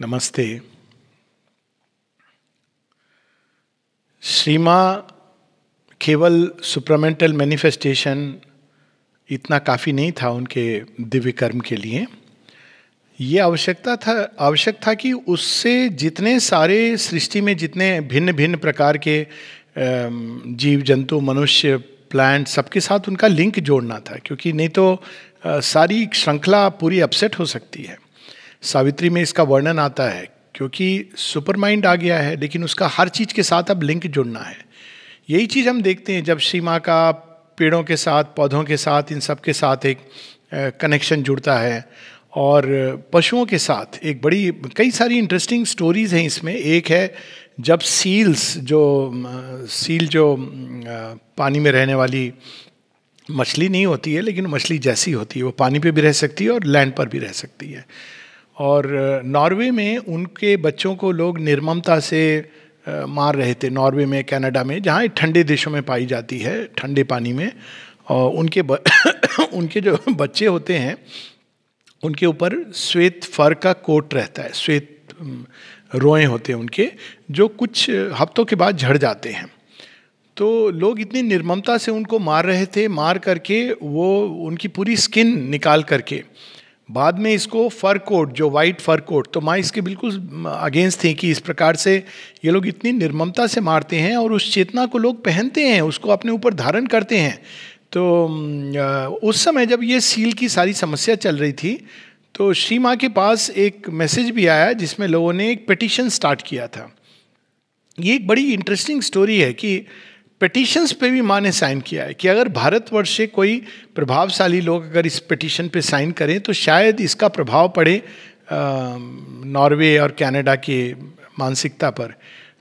नमस्ते सीमा केवल supramental manifestation इतना काफ़ी नहीं था उनके दिव्य कर्म के लिए ये आवश्यकता था आवश्यक था कि उससे जितने सारे सृष्टि में जितने भिन्न भिन्न प्रकार के जीव जंतु मनुष्य प्लांट सबके साथ उनका लिंक जोड़ना था क्योंकि नहीं तो सारी श्रृंखला पूरी अपसेट हो सकती है सावित्री में इसका वर्णन आता है क्योंकि सुपर माइंड आ गया है लेकिन उसका हर चीज़ के साथ अब लिंक जुड़ना है यही चीज़ हम देखते हैं जब सीमा का पेड़ों के साथ पौधों के साथ इन सब के साथ एक कनेक्शन जुड़ता है और पशुओं के साथ एक बड़ी कई सारी इंटरेस्टिंग स्टोरीज हैं इसमें एक है जब सील्स जो सील जो पानी में रहने वाली मछली नहीं होती है लेकिन मछली जैसी होती है वो पानी पे भी रह सकती है और लैंड पर भी रह सकती है और नॉर्वे में उनके बच्चों को लोग निर्ममता से मार रहे थे नॉर्वे में कनाडा में जहाँ ठंडे देशों में पाई जाती है ठंडे पानी में और उनके ब, उनके जो बच्चे होते हैं उनके ऊपर श्वेत फर का कोट रहता है श्वेत रोए होते हैं उनके जो कुछ हफ्तों के बाद झड़ जाते हैं तो लोग इतनी निर्ममता से उनको मार रहे थे मार करके वो उनकी पूरी स्किन निकाल करके बाद में इसको फर कोट जो वाइट फर कोट तो माँ इसके बिल्कुल अगेंस्ट थे कि इस प्रकार से ये लोग इतनी निर्ममता से मारते हैं और उस चेतना को लोग पहनते हैं उसको अपने ऊपर धारण करते हैं तो उस समय जब ये सील की सारी समस्या चल रही थी तो श्री माँ के पास एक मैसेज भी आया जिसमें लोगों ने एक पटिशन स्टार्ट किया था ये एक बड़ी इंटरेस्टिंग स्टोरी है कि पटिशन्स पे भी माँ ने साइन किया है कि अगर भारतवर्ष से कोई प्रभावशाली लोग अगर इस पटिशन पे साइन करें तो शायद इसका प्रभाव पड़े नॉर्वे और कनाडा के मानसिकता पर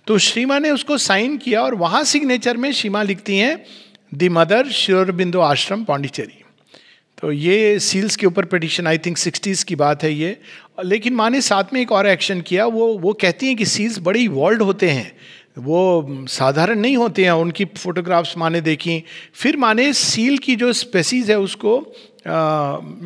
तो श्रीमा ने उसको साइन किया और वहाँ सिग्नेचर में श्रीमा लिखती हैं दी मदर श्योरबिंदो आश्रम पांडिचेरी तो ये सील्स के ऊपर पटिशन आई थिंक सिक्सटीज़ की बात है ये लेकिन माँ ने साथ में एक और एक्शन किया वो वो कहती हैं कि सील्स बड़े इवॉल्व होते हैं वो साधारण नहीं होते हैं उनकी फोटोग्राफ्स माने देखी फिर माने सील की जो स्पेसीज है उसको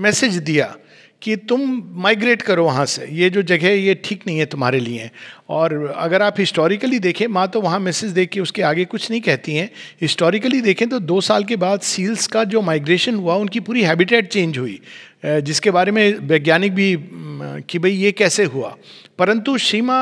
मैसेज दिया कि तुम माइग्रेट करो वहाँ से ये जो जगह है ये ठीक नहीं है तुम्हारे लिए और अगर आप हिस्टोरिकली देखें माँ तो वहाँ मैसेज देख के उसके आगे कुछ नहीं कहती हैं हिस्टोरिकली देखें तो दो साल के बाद सील्स का जो माइग्रेशन हुआ उनकी पूरी हैबिटेट चेंज हुई जिसके बारे में वैज्ञानिक भी कि भाई ये कैसे हुआ परंतु सीमा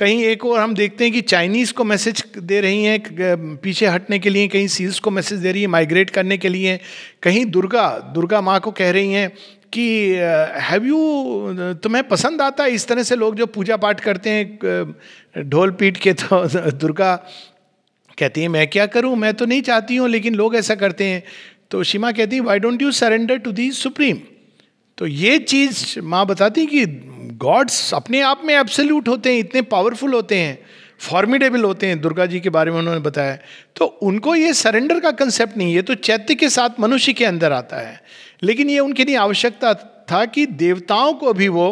कहीं एक और हम देखते हैं कि चाइनीज़ को मैसेज दे रही हैं पीछे हटने के लिए कहीं सील्स को मैसेज दे रही है माइग्रेट करने के लिए कहीं दुर्गा दुर्गा माँ को कह रही हैं कि हैव यू तुम्हें पसंद आता है इस तरह से लोग जो पूजा पाठ करते हैं ढोल पीट के तो दुर्गा कहती है मैं क्या करूं मैं तो नहीं चाहती हूं लेकिन लोग ऐसा करते हैं तो शिमा कहती है why don't you surrender to the supreme तो ये चीज़ माँ बताती कि गॉड्स अपने आप में एब्सोल्यूट होते हैं इतने पावरफुल होते हैं फॉर्मिडेबल होते हैं दुर्गा जी के बारे में उन्होंने बताया तो उनको ये सरेंडर का कंसेप्ट नहीं है तो चैत्य के साथ मनुष्य के अंदर आता है लेकिन ये उनके लिए आवश्यकता था कि देवताओं को भी वो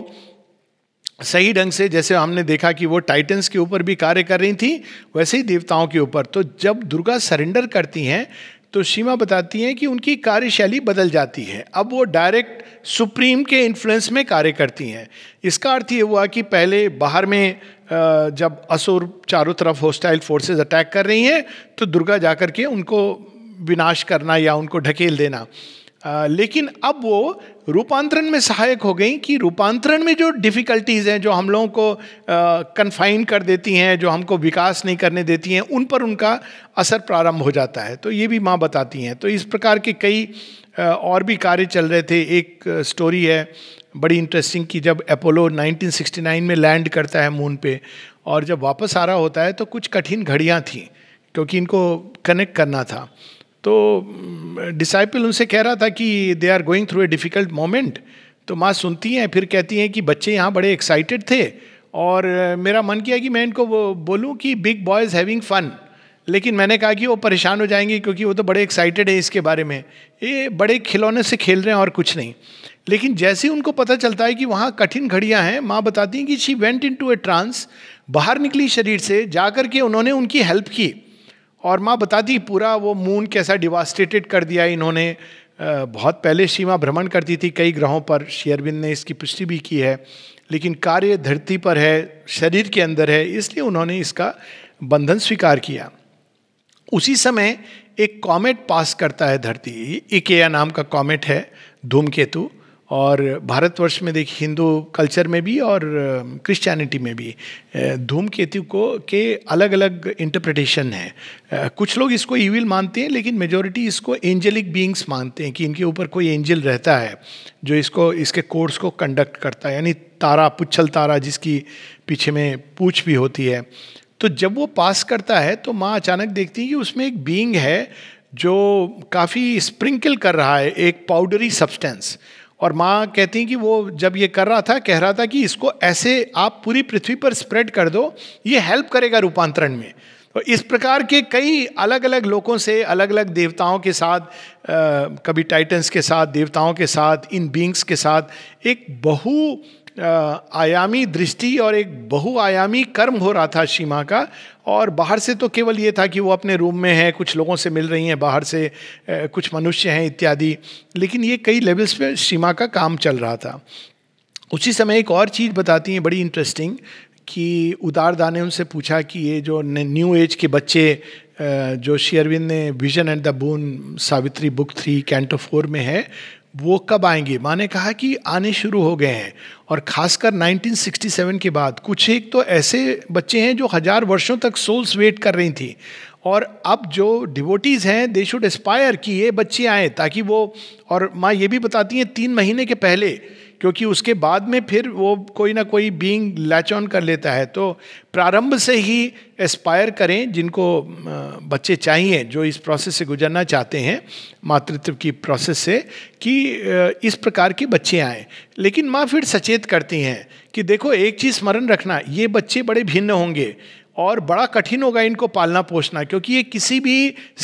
सही ढंग से जैसे हमने देखा कि वो टाइटन्स के ऊपर भी कार्य कर रही थी वैसे ही देवताओं के ऊपर तो जब दुर्गा सरेंडर करती हैं तो सीमा बताती हैं कि उनकी कार्यशैली बदल जाती है अब वो डायरेक्ट सुप्रीम के इन्फ्लुएंस में कार्य करती हैं इसका अर्थ ये हुआ कि पहले बाहर में जब असुर चारों तरफ होस्टाइल फोर्सेस अटैक कर रही हैं तो दुर्गा जाकर के उनको विनाश करना या उनको ढकेल देना लेकिन अब वो रूपांतरण में सहायक हो गई कि रूपांतरण में जो डिफ़िकल्टीज़ हैं जो हम लोगों को कन्फाइन कर देती हैं जो हमको विकास नहीं करने देती हैं उन पर उनका असर प्रारंभ हो जाता है तो ये भी माँ बताती हैं तो इस प्रकार के कई और भी कार्य चल रहे थे एक स्टोरी है बड़ी इंटरेस्टिंग कि जब अपोलो 1969 में लैंड करता है मून पे और जब वापस आ रहा होता है तो कुछ कठिन घड़ियाँ थीं क्योंकि इनको कनेक्ट करना था तो डिसाइपल उनसे कह रहा था कि they are going through a difficult moment तो माँ सुनती हैं फिर कहती हैं कि बच्चे यहाँ बड़े एक्साइटेड थे और मेरा मन किया कि मैं इनको बोलूँ कि big boy is having fun लेकिन मैंने कहा कि वो परेशान हो जाएंगे क्योंकि वो तो बड़े एक्साइटेड हैं इसके बारे में ये बड़े खिलौने से खेल रहे हैं और कुछ नहीं लेकिन जैसे ही उनको पता चलता है कि वहाँ कठिन घड़ियाँ हैं माँ बताती हैं कि she went into a trance बाहर निकली शरीर से जा कर के उन्होंने उनकी हेल्प की और माँ बताती पूरा वो मून कैसा डिवास्टेटेड कर दिया इन्होंने बहुत पहले सीमा भ्रमण करती थी कई ग्रहों पर शेयरबिंद ने इसकी पुष्टि भी की है लेकिन कार्य धरती पर है शरीर के अंदर है इसलिए उन्होंने इसका बंधन स्वीकार किया उसी समय एक कॉमेट पास करता है धरती इकेया नाम का कॉमेट है धूमकेतु और भारतवर्ष में देखिए हिंदू कल्चर में भी और क्रिश्चियनिटी में भी धूमकेतु को के अलग अलग इंटरप्रिटेशन है कुछ लोग इसको ईविल मानते हैं लेकिन मेजोरिटी इसको एंजलिक बींग्स मानते हैं कि इनके ऊपर कोई एंजल रहता है जो इसको इसके कोर्स को कंडक्ट करता है यानी तारा पुच्छल तारा जिसकी पीछे में पूछ भी होती है तो जब वो पास करता है तो माँ अचानक देखती है कि उसमें एक बींग है जो काफ़ी स्प्रिंकल कर रहा है एक पाउडरी सब्सटेंस और माँ कहती हैं कि वो जब ये कर रहा था कह रहा था कि इसको ऐसे आप पूरी पृथ्वी पर स्प्रेड कर दो ये हेल्प करेगा रूपांतरण में तो इस प्रकार के कई अलग अलग लोगों से अलग अलग देवताओं के साथ आ, कभी टाइटन्स के साथ देवताओं के साथ इन बींग्स के साथ एक बहु आयामी दृष्टि और एक बहुआयामी कर्म हो रहा था सीमा का और बाहर से तो केवल ये था कि वो अपने रूम में है कुछ लोगों से मिल रही हैं बाहर से कुछ मनुष्य हैं इत्यादि लेकिन ये कई लेवल्स पे सीमा का काम चल रहा था उसी समय एक और चीज़ बताती हैं बड़ी इंटरेस्टिंग कि उदारदा ने उनसे पूछा कि ये जो न्यू एज के बच्चे जो शेयरविंद ने vision and the boon Savitri book three canto four में है वो कब आएंगे माने कहा कि आने शुरू हो गए हैं और खासकर 1967 के बाद कुछ एक तो ऐसे बच्चे हैं जो हज़ार वर्षों तक सोल्स वेट कर रही थी और अब जो डिवोटीज़ हैं दे शुड एस्पायर कि ये बच्चे आएँ ताकि वो और माँ ये भी बताती हैं तीन महीने के पहले क्योंकि उसके बाद में फिर वो कोई ना कोई बीइंग लैच ऑन कर लेता है तो प्रारंभ से ही एस्पायर करें जिनको बच्चे चाहिए जो इस प्रोसेस से गुजरना चाहते हैं मातृत्व की प्रोसेस से कि इस प्रकार के बच्चे आए लेकिन माँ फिर सचेत करती हैं कि देखो एक चीज़ स्मरण रखना ये बच्चे बड़े भिन्न होंगे और बड़ा कठिन होगा इनको पालना पोषना क्योंकि ये किसी भी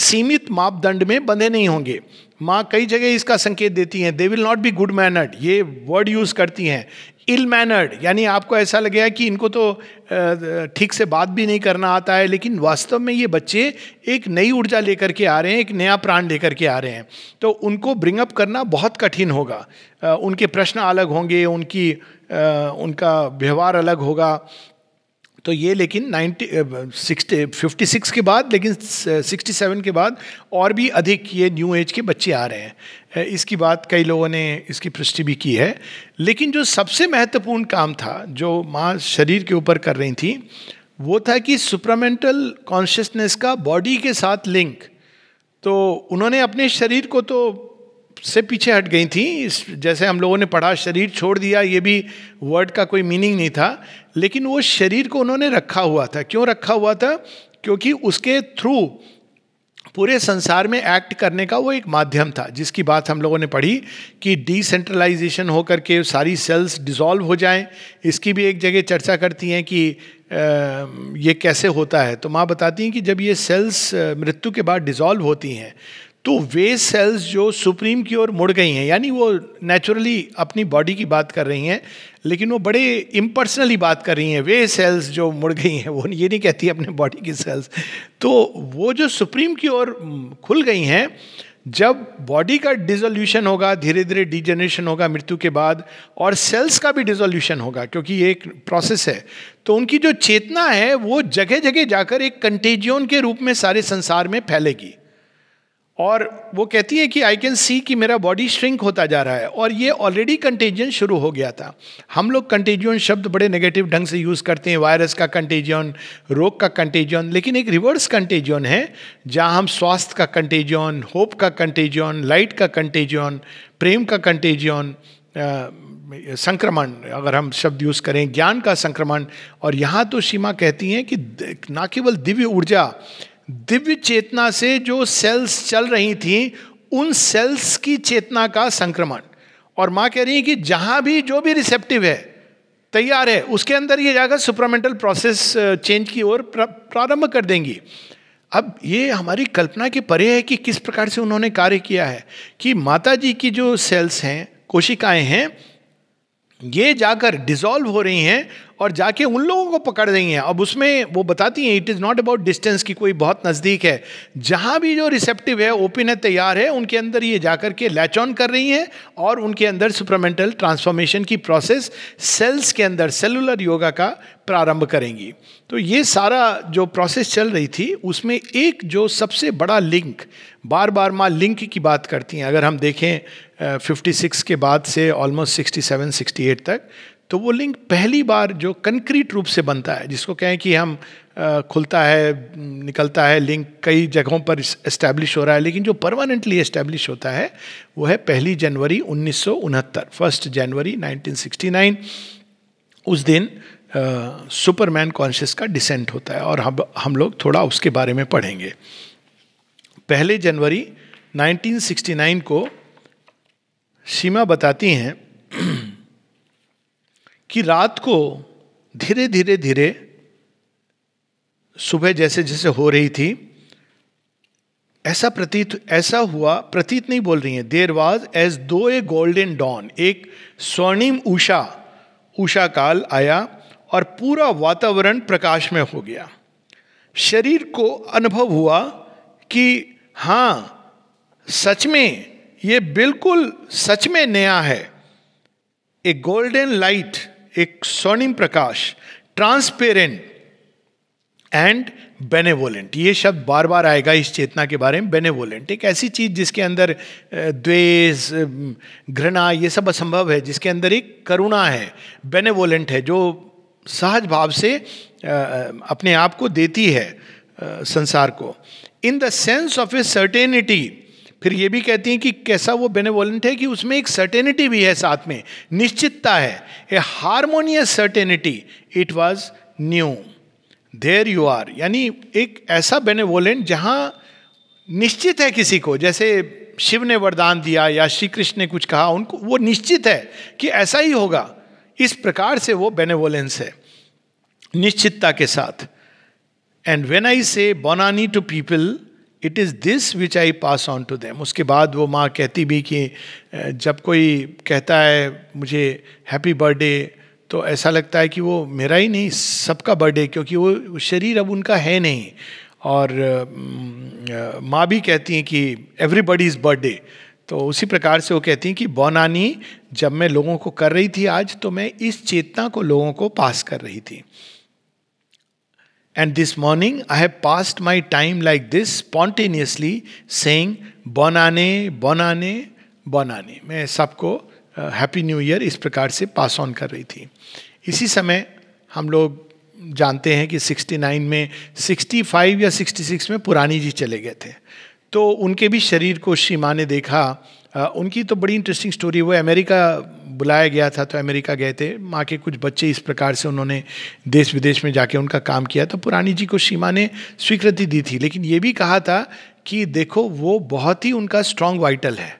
सीमित मापदंड में बंधे नहीं होंगे माँ कई जगह इसका संकेत देती हैं they will not be good mannered ये वर्ड यूज करती हैं इल मैनर्ड यानी आपको ऐसा लगे कि इनको तो ठीक से बात भी नहीं करना आता है लेकिन वास्तव में ये बच्चे एक नई ऊर्जा लेकर के आ रहे हैं एक नया प्राण लेकर के आ रहे हैं तो उनको ब्रिंगअप करना बहुत कठिन होगा उनके प्रश्न अलग होंगे उनकी उनका व्यवहार अलग होगा तो ये लेकिन नाइनटी सिक्सटी फिफ्टी सिक्स के बाद लेकिन सिक्सटी सेवन के बाद और भी अधिक ये न्यू एज के बच्चे आ रहे हैं इसकी बात कई लोगों ने इसकी पृष्टि भी की है लेकिन जो सबसे महत्वपूर्ण काम था जो माँ शरीर के ऊपर कर रही थी वो था कि सुप्रामेंटल कॉन्शियसनेस का बॉडी के साथ लिंक तो उन्होंने अपने शरीर को तो से पीछे हट गई थी इस जैसे हम लोगों ने पढ़ा शरीर छोड़ दिया ये भी वर्ड का कोई मीनिंग नहीं था लेकिन वो शरीर को उन्होंने रखा हुआ था क्यों रखा हुआ था क्योंकि उसके थ्रू पूरे संसार में एक्ट करने का वो एक माध्यम था जिसकी बात हम लोगों ने पढ़ी कि डिसेंट्रलाइजेशन हो करके सारी सेल्स डिसॉल्व हो जाएं इसकी भी एक जगह चर्चा करती हैं कि ये कैसे होता है तो माँ बताती हैं कि जब ये सेल्स मृत्यु के बाद डिसॉल्व होती हैं तो वे सेल्स जो सुप्रीम की ओर मुड़ गई हैं यानी वो नेचुरली अपनी बॉडी की बात कर रही हैं लेकिन वो बड़े इम्पर्सनली बात कर रही हैं वे सेल्स जो मुड़ गई हैं वो ये नहीं कहती अपने बॉडी की सेल्स तो वो जो सुप्रीम की ओर खुल गई हैं जब बॉडी का डिजोल्यूशन होगा धीरे धीरे डिजनरेशन होगा मृत्यु के बाद और सेल्स का भी डिजोल्यूशन होगा क्योंकि ये एक प्रोसेस है तो उनकी जो चेतना है वो जगह जगह जाकर एक कंटेजियन के रूप में सारे संसार में फैलेगी और वो कहती है कि आई कैन सी कि मेरा बॉडी श्रिंक होता जा रहा है और ये ऑलरेडी कंटेजियन शुरू हो गया था हम लोग कंटेजियन शब्द बड़े नेगेटिव ढंग से यूज़ करते हैं वायरस का कंटेजियन रोग का कंटेजियन लेकिन एक रिवर्स कंटेजियन है जहाँ हम स्वास्थ्य का कंटेजियन होप का कंटेजियन लाइट का कंटेजियन प्रेम का कंटेजियन संक्रमण अगर हम शब्द यूज़ करें ज्ञान का संक्रमण और यहाँ तो सीमा कहती हैं कि ना केवल दिव्य ऊर्जा दिव्य चेतना से जो सेल्स चल रही थी उन सेल्स की चेतना का संक्रमण और माँ कह रही है कि जहां भी जो भी रिसेप्टिव है तैयार है उसके अंदर ये जाकर सुपरामेंटल प्रोसेस चेंज की ओर प्रारंभ कर देंगी अब ये हमारी कल्पना के परे है कि किस प्रकार से उन्होंने कार्य किया है कि माता जी की जो सेल्स हैं कोशिकाएं हैं ये जाकर डिजॉल्व हो रही हैं और जाके उन लोगों को पकड़ रही हैं अब उसमें वो बताती हैं it is not about distance की कोई बहुत नज़दीक है जहाँ भी जो रिसेप्टिव है ओपन है तैयार है उनके अंदर ये जाकर के लैच ऑन कर रही हैं और उनके अंदर सुपरमेंटल ट्रांसफॉर्मेशन की प्रोसेस सेल्स के अंदर सेलुलर योगा का प्रारंभ करेंगी तो ये सारा जो प्रोसेस चल रही थी उसमें एक जो सबसे बड़ा लिंक बार बार माँ लिंक की बात करती हैं अगर हम देखें 56 के बाद से ऑलमोस्ट 67 68 तक तो वो लिंक पहली बार जो कंक्रीट रूप से बनता है जिसको कहें कि हम खुलता है निकलता है लिंक कई जगहों पर इस्टेब्लिश हो रहा है लेकिन जो परमानेंटली इस्टेब्लिश होता है वो है पहली जनवरी उन्नीस फर्स्ट जनवरी 1969 उस दिन सुपरमैन कॉन्शियस का डिसेंट होता है और हम हम लोग थोड़ा उसके बारे में पढ़ेंगे पहले जनवरी 1969 को सीमा बताती हैं कि रात को धीरे धीरे धीरे सुबह जैसे जैसे हो रही थी ऐसा प्रतीत ऐसा हुआ प्रतीत नहीं बोल रही है देर वॉज एज दो ए गोल्डन डॉन एक स्वर्णिम उषा उषा काल आया और पूरा वातावरण प्रकाश में हो गया शरीर को अनुभव हुआ कि हाँ सच में ये बिल्कुल सच में नया है ए गोल्डन लाइट एक स्वर्णिम प्रकाश ट्रांसपेरेंट एंड बेनेवोलेंट ये शब्द बार बार आएगा इस चेतना के बारे में बेनेवोलेंट एक ऐसी चीज जिसके अंदर द्वेष घृणा ये सब असंभव है जिसके अंदर एक करुणा है बेनेवोलेंट है जो सहज भाव से अपने आप को देती है संसार को in the sense of a certainty फिर ये भी कहती हैं कि कैसा वो बेनेवोलेंट है कि उसमें एक सर्टेनिटी भी है साथ में निश्चितता है a harmonious certainty it was new there you are यानी एक ऐसा बेनेवोलेंट जहाँ निश्चित है किसी को जैसे शिव ने वरदान दिया या श्री कृष्ण ने कुछ कहा उनको वो निश्चित है कि ऐसा ही होगा इस प्रकार से वो बेनेवोलेंस है निश्चितता के साथ एंड वेन आई से बोनानी to people it is this which I pass on to them उसके बाद वो माँ कहती भी कि जब कोई कहता है मुझे हैप्पी बर्थडे तो ऐसा लगता है कि वो मेरा ही नहीं सबका बर्थडे क्योंकि वो शरीर अब उनका है नहीं और माँ भी कहती हैं कि एवरीबडी इज़ बर्थडे तो उसी प्रकार से वो कहती हैं कि बौनानी जब मैं लोगों को कर रही थी आज तो मैं इस चेतना को लोगों को पास कर रही थी And this morning, I have passed my time like this, spontaneously saying, Bonane, Bonane, Bonane. मैं सबको हैप्पी न्यू ईयर इस प्रकार से पास ऑन कर रही थी इसी समय हम लोग जानते हैं कि 69 में 65 या 66 में पुरानी जी चले गए थे तो उनके भी शरीर को श्री माँ ने देखा uh, उनकी तो बड़ी इंटरेस्टिंग स्टोरी वो अमेरिका बुलाया गया था तो अमेरिका गए थे माँ के कुछ बच्चे इस प्रकार से उन्होंने देश विदेश में जाके उनका काम किया तो पुरानी जी को सीमा ने स्वीकृति दी थी लेकिन ये भी कहा था कि देखो वो बहुत ही उनका स्ट्रांग वाइटल है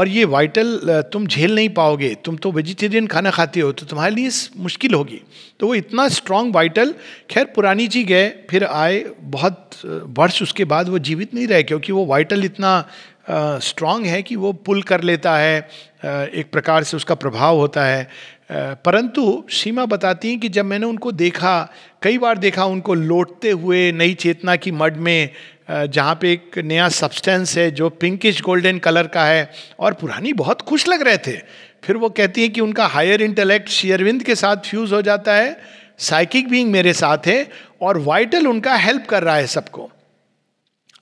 और ये वाइटल तुम झेल नहीं पाओगे तुम तो वेजिटेरियन खाना खाते हो तो तुम्हारे लिए मुश्किल होगी तो वो इतना स्ट्रांग वाइटल खैर पुरानी जी गए फिर आए बहुत वर्ष उसके बाद वो जीवित नहीं रहे क्योंकि वो वाइटल इतना स्ट्रांग है कि वो पुल कर लेता है एक प्रकार से उसका प्रभाव होता है परंतु सीमा बताती हैं कि जब मैंने उनको देखा कई बार देखा उनको लौटते हुए नई चेतना की मड में जहाँ पे एक नया सब्सटेंस है जो पिंकिश गोल्डन कलर का है और पुरानी बहुत खुश लग रहे थे फिर वो कहती हैं कि उनका हायर इंटेलेक्ट शेयरविंद के साथ फ्यूज़ हो जाता है साइकिक बींग मेरे साथ है और वाइटल उनका हेल्प कर रहा है सबको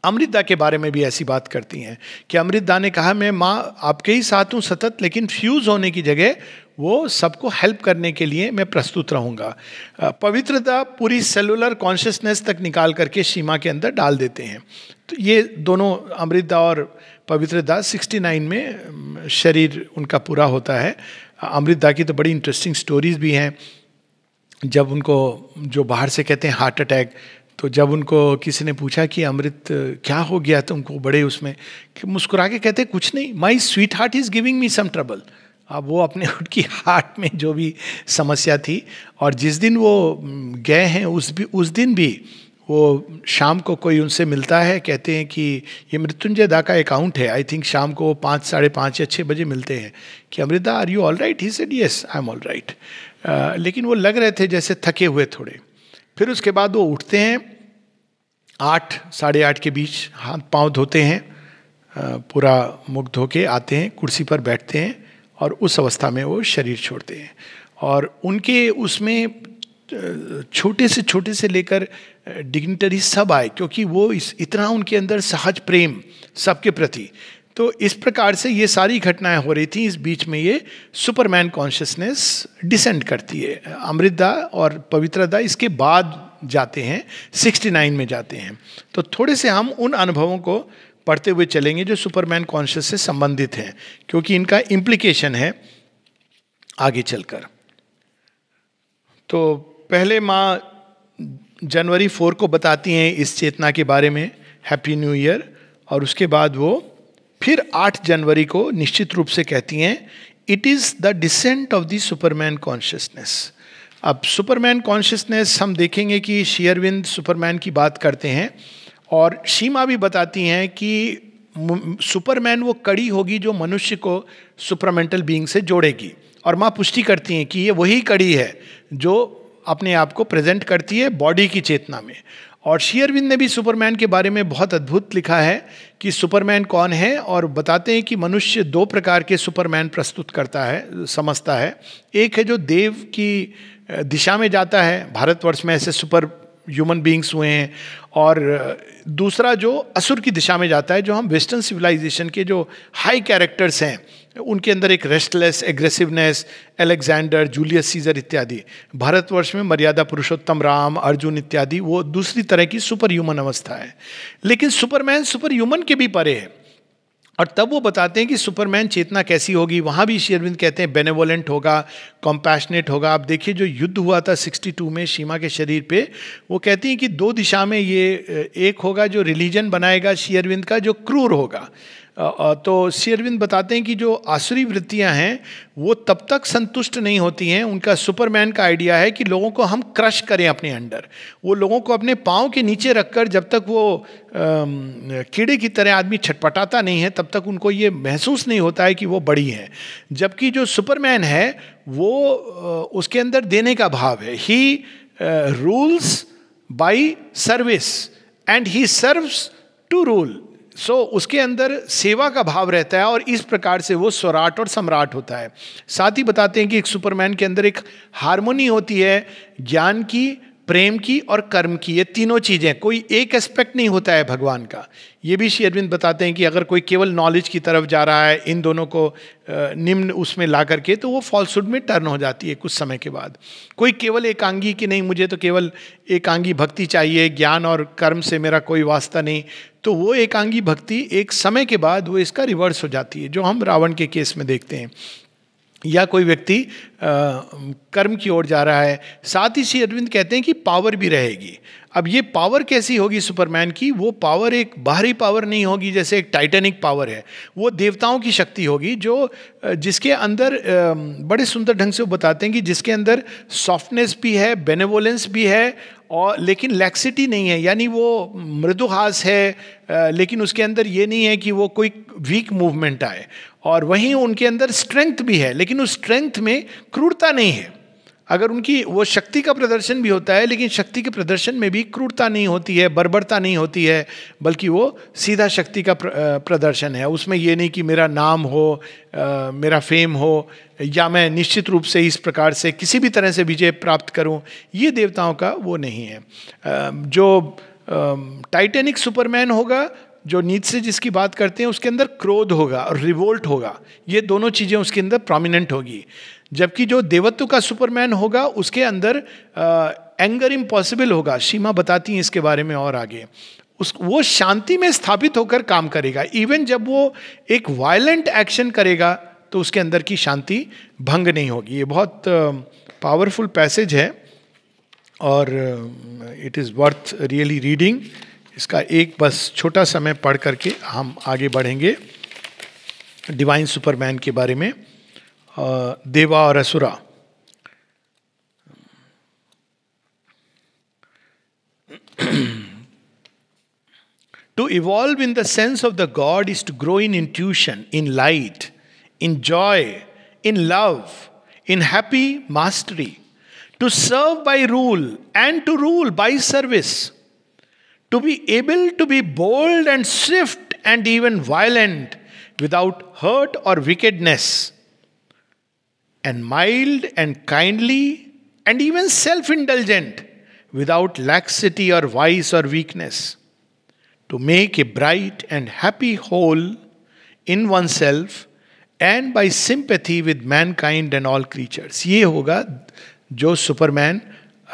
अमृता के बारे में भी ऐसी बात करती हैं कि अमृता ने कहा मैं माँ आपके ही साथ हूँ सतत लेकिन फ्यूज़ होने की जगह वो सबको हेल्प करने के लिए मैं प्रस्तुत रहूँगा पवित्रता पूरी सेलुलर कॉन्शियसनेस तक निकाल करके सीमा के अंदर डाल देते हैं तो ये दोनों अमृता और पवित्रता 69 में शरीर उनका पूरा होता है अमृता की तो बड़ी इंटरेस्टिंग स्टोरीज भी हैं जब उनको जो बाहर से कहते हैं हार्ट अटैक तो जब उनको किसी ने पूछा कि अमृत क्या हो गया तुमको बड़े उसमें कि मुस्कुरा के कहते कुछ नहीं my sweetheart is giving me some trouble अब वो अपने उनकी हार्ट में जो भी समस्या थी और जिस दिन वो गए हैं उस भी उस दिन भी वो शाम को कोई उनसे मिलता है कहते हैं कि ये मृत्युंजय दा का अकाउंट है आई थिंक शाम को वो पाँच साढ़े पाँच या छः बजे मिलते हैं कि Amrita are you all right he said yes I am all right लेकिन वो लग रहे थे जैसे थके हुए थोड़े फिर उसके बाद वो उठते हैं आठ साढ़े आठ के बीच हाथ पांव धोते हैं पूरा मुख धो के आते हैं कुर्सी पर बैठते हैं और उस अवस्था में वो शरीर छोड़ते हैं और उनके उसमें छोटे से छोटे से लेकर डिग्निटरी सब आए क्योंकि वो इस इतना उनके अंदर सहज प्रेम सबके प्रति तो इस प्रकार से ये सारी घटनाएं हो रही थी इस बीच में ये सुपरमैन कॉन्शियसनेस डिसेंड करती है अमृतदा और पवित्रदा इसके बाद जाते हैं 69 में जाते हैं तो थोड़े से हम उन अनुभवों को पढ़ते हुए चलेंगे जो सुपरमैन कॉन्शियस से संबंधित हैं क्योंकि इनका इम्प्लीकेशन है आगे चलकर तो पहले माँ जनवरी फोर को बताती हैं इस चेतना के बारे में हैप्पी न्यू ईयर और उसके बाद वो फिर 8 जनवरी को निश्चित रूप से कहती हैं it is the descent of the superman consciousness अब सुपरमैन कॉन्शियसनेस हम देखेंगे कि शेयरविंद सुपरमैन की बात करते हैं और सीमा भी बताती हैं कि सुपरमैन वो कड़ी होगी जो मनुष्य को सुपरमेंटल बीइंग से जोड़ेगी और माँ पुष्टि करती हैं कि ये वही कड़ी है जो अपने आप को प्रेजेंट करती है बॉडी की चेतना में और शेयरविंद ने भी सुपरमैन के बारे में बहुत अद्भुत लिखा है कि सुपरमैन कौन है और बताते हैं कि मनुष्य दो प्रकार के सुपरमैन प्रस्तुत करता है समझता है एक है जो देव की दिशा में जाता है भारतवर्ष में ऐसे सुपर ह्यूमन बींग्स हुए हैं और दूसरा जो असुर की दिशा में जाता है जो हम वेस्टर्न सिविलाइजेशन के जो हाई कैरेक्टर्स हैं उनके अंदर एक restless aggressiveness Alexander Julius Caesar इत्यादि भारतवर्ष में मर्यादा पुरुषोत्तम राम अर्जुन इत्यादि वो दूसरी तरह की सुपर ह्यूमन अवस्था है लेकिन सुपरमैन सुपर ह्यूमन के भी परे है और तब वो बताते हैं कि सुपरमैन चेतना कैसी होगी वहाँ भी शेरविंद कहते हैं बेनेवोलेंट होगा कॉम्पैशनेट होगा आप देखिए जो युद्ध हुआ था 62 में सीमा के शरीर पे वो कहती हैं कि दो दिशा में ये एक होगा जो रिलीजन बनाएगा अरविंद का जो क्रूर होगा तो श्री अरविंद बताते हैं कि जो आसुरी वृत्तियां हैं वो तब तक संतुष्ट नहीं होती हैं उनका सुपरमैन का आइडिया है कि लोगों को हम क्रश करें अपने अंडर वो लोगों को अपने पाँव के नीचे रखकर जब तक वो कीड़े की तरह आदमी छटपटाता नहीं है तब तक उनको ये महसूस नहीं होता है कि वो बड़ी है जबकि जो सुपरमैन है वो उसके अंदर देने का भाव है he rules by service and he serves to rule so so, उसके अंदर सेवा का भाव रहता है और इस प्रकार से वो स्वराट और सम्राट होता है साथ ही बताते हैं कि एक सुपरमैन के अंदर एक हारमोनी होती है ज्ञान की प्रेम की और कर्म की ये तीनों चीज़ें कोई एक एस्पेक्ट नहीं होता है भगवान का ये भी श्री अरविंद बताते हैं कि अगर कोई केवल नॉलेज की तरफ जा रहा है इन दोनों को निम्न उसमें ला करके तो वो फॉल्सुड में टर्न हो जाती है कुछ समय के बाद कोई केवल एकांगी की नहीं मुझे तो केवल एकांगी भक्ति चाहिए ज्ञान और कर्म से मेरा कोई वास्ता नहीं तो वो एकांगी भक्ति एक समय के बाद वो इसका रिवर्स हो जाती है जो हम रावण के केस में देखते हैं या कोई व्यक्ति कर्म की ओर जा रहा है साथ ही श्री अरविंद कहते हैं कि पावर भी रहेगी अब ये पावर कैसी होगी सुपरमैन की वो पावर एक बाहरी पावर नहीं होगी जैसे एक टाइटेनिक पावर है वो देवताओं की शक्ति होगी जो जिसके अंदर बड़े सुंदर ढंग से वो बताते हैं कि जिसके अंदर सॉफ्टनेस भी है बेनेवोलेंस भी है और लेकिन लैक्सिटी नहीं है यानी वो मृदुहास है लेकिन उसके अंदर ये नहीं है कि वो कोई वीक मूवमेंट आए और वहीं उनके अंदर स्ट्रेंथ भी है लेकिन उस स्ट्रेंथ में क्रूरता नहीं है अगर उनकी वो शक्ति का प्रदर्शन भी होता है लेकिन शक्ति के प्रदर्शन में भी क्रूरता नहीं होती है बर्बरता नहीं होती है बल्कि वो सीधा शक्ति का प्रदर्शन है उसमें ये नहीं कि मेरा नाम हो आ, मेरा फेम हो या मैं निश्चित रूप से इस प्रकार से किसी भी तरह से विजय प्राप्त करूं ये देवताओं का वो नहीं है आ, जो टाइटेनिक सुपरमैन होगा जो नीच से जिसकी बात करते हैं उसके अंदर क्रोध होगा और रिवोल्ट होगा ये दोनों चीज़ें उसके अंदर प्रोमिनेंट होगी जबकि जो देवत्व का सुपरमैन होगा उसके अंदर एंगर इम्पॉसिबल होगा सीमा बताती हैं इसके बारे में और आगे उस वो शांति में स्थापित होकर काम करेगा इवन जब वो एक वायलेंट एक्शन करेगा तो उसके अंदर की शांति भंग नहीं होगी ये बहुत पावरफुल पैसेज है और it is worth really reading इसका एक बस छोटा सा मैं पढ़ करके हम आगे बढ़ेंगे डिवाइन सुपरमैन के बारे में देवा और असुरा to evolve in the sense of the god is to grow in tuition in light in joy in love in happy mastery to serve by rule and to rule by service to be able to be bold and swift and even violent without hurt or wickedness, and mild and kindly and even self indulgent without laxity or vice or weakness, to make a bright and happy whole in oneself and by sympathy with mankind and all creatures. ये होगा जो Superman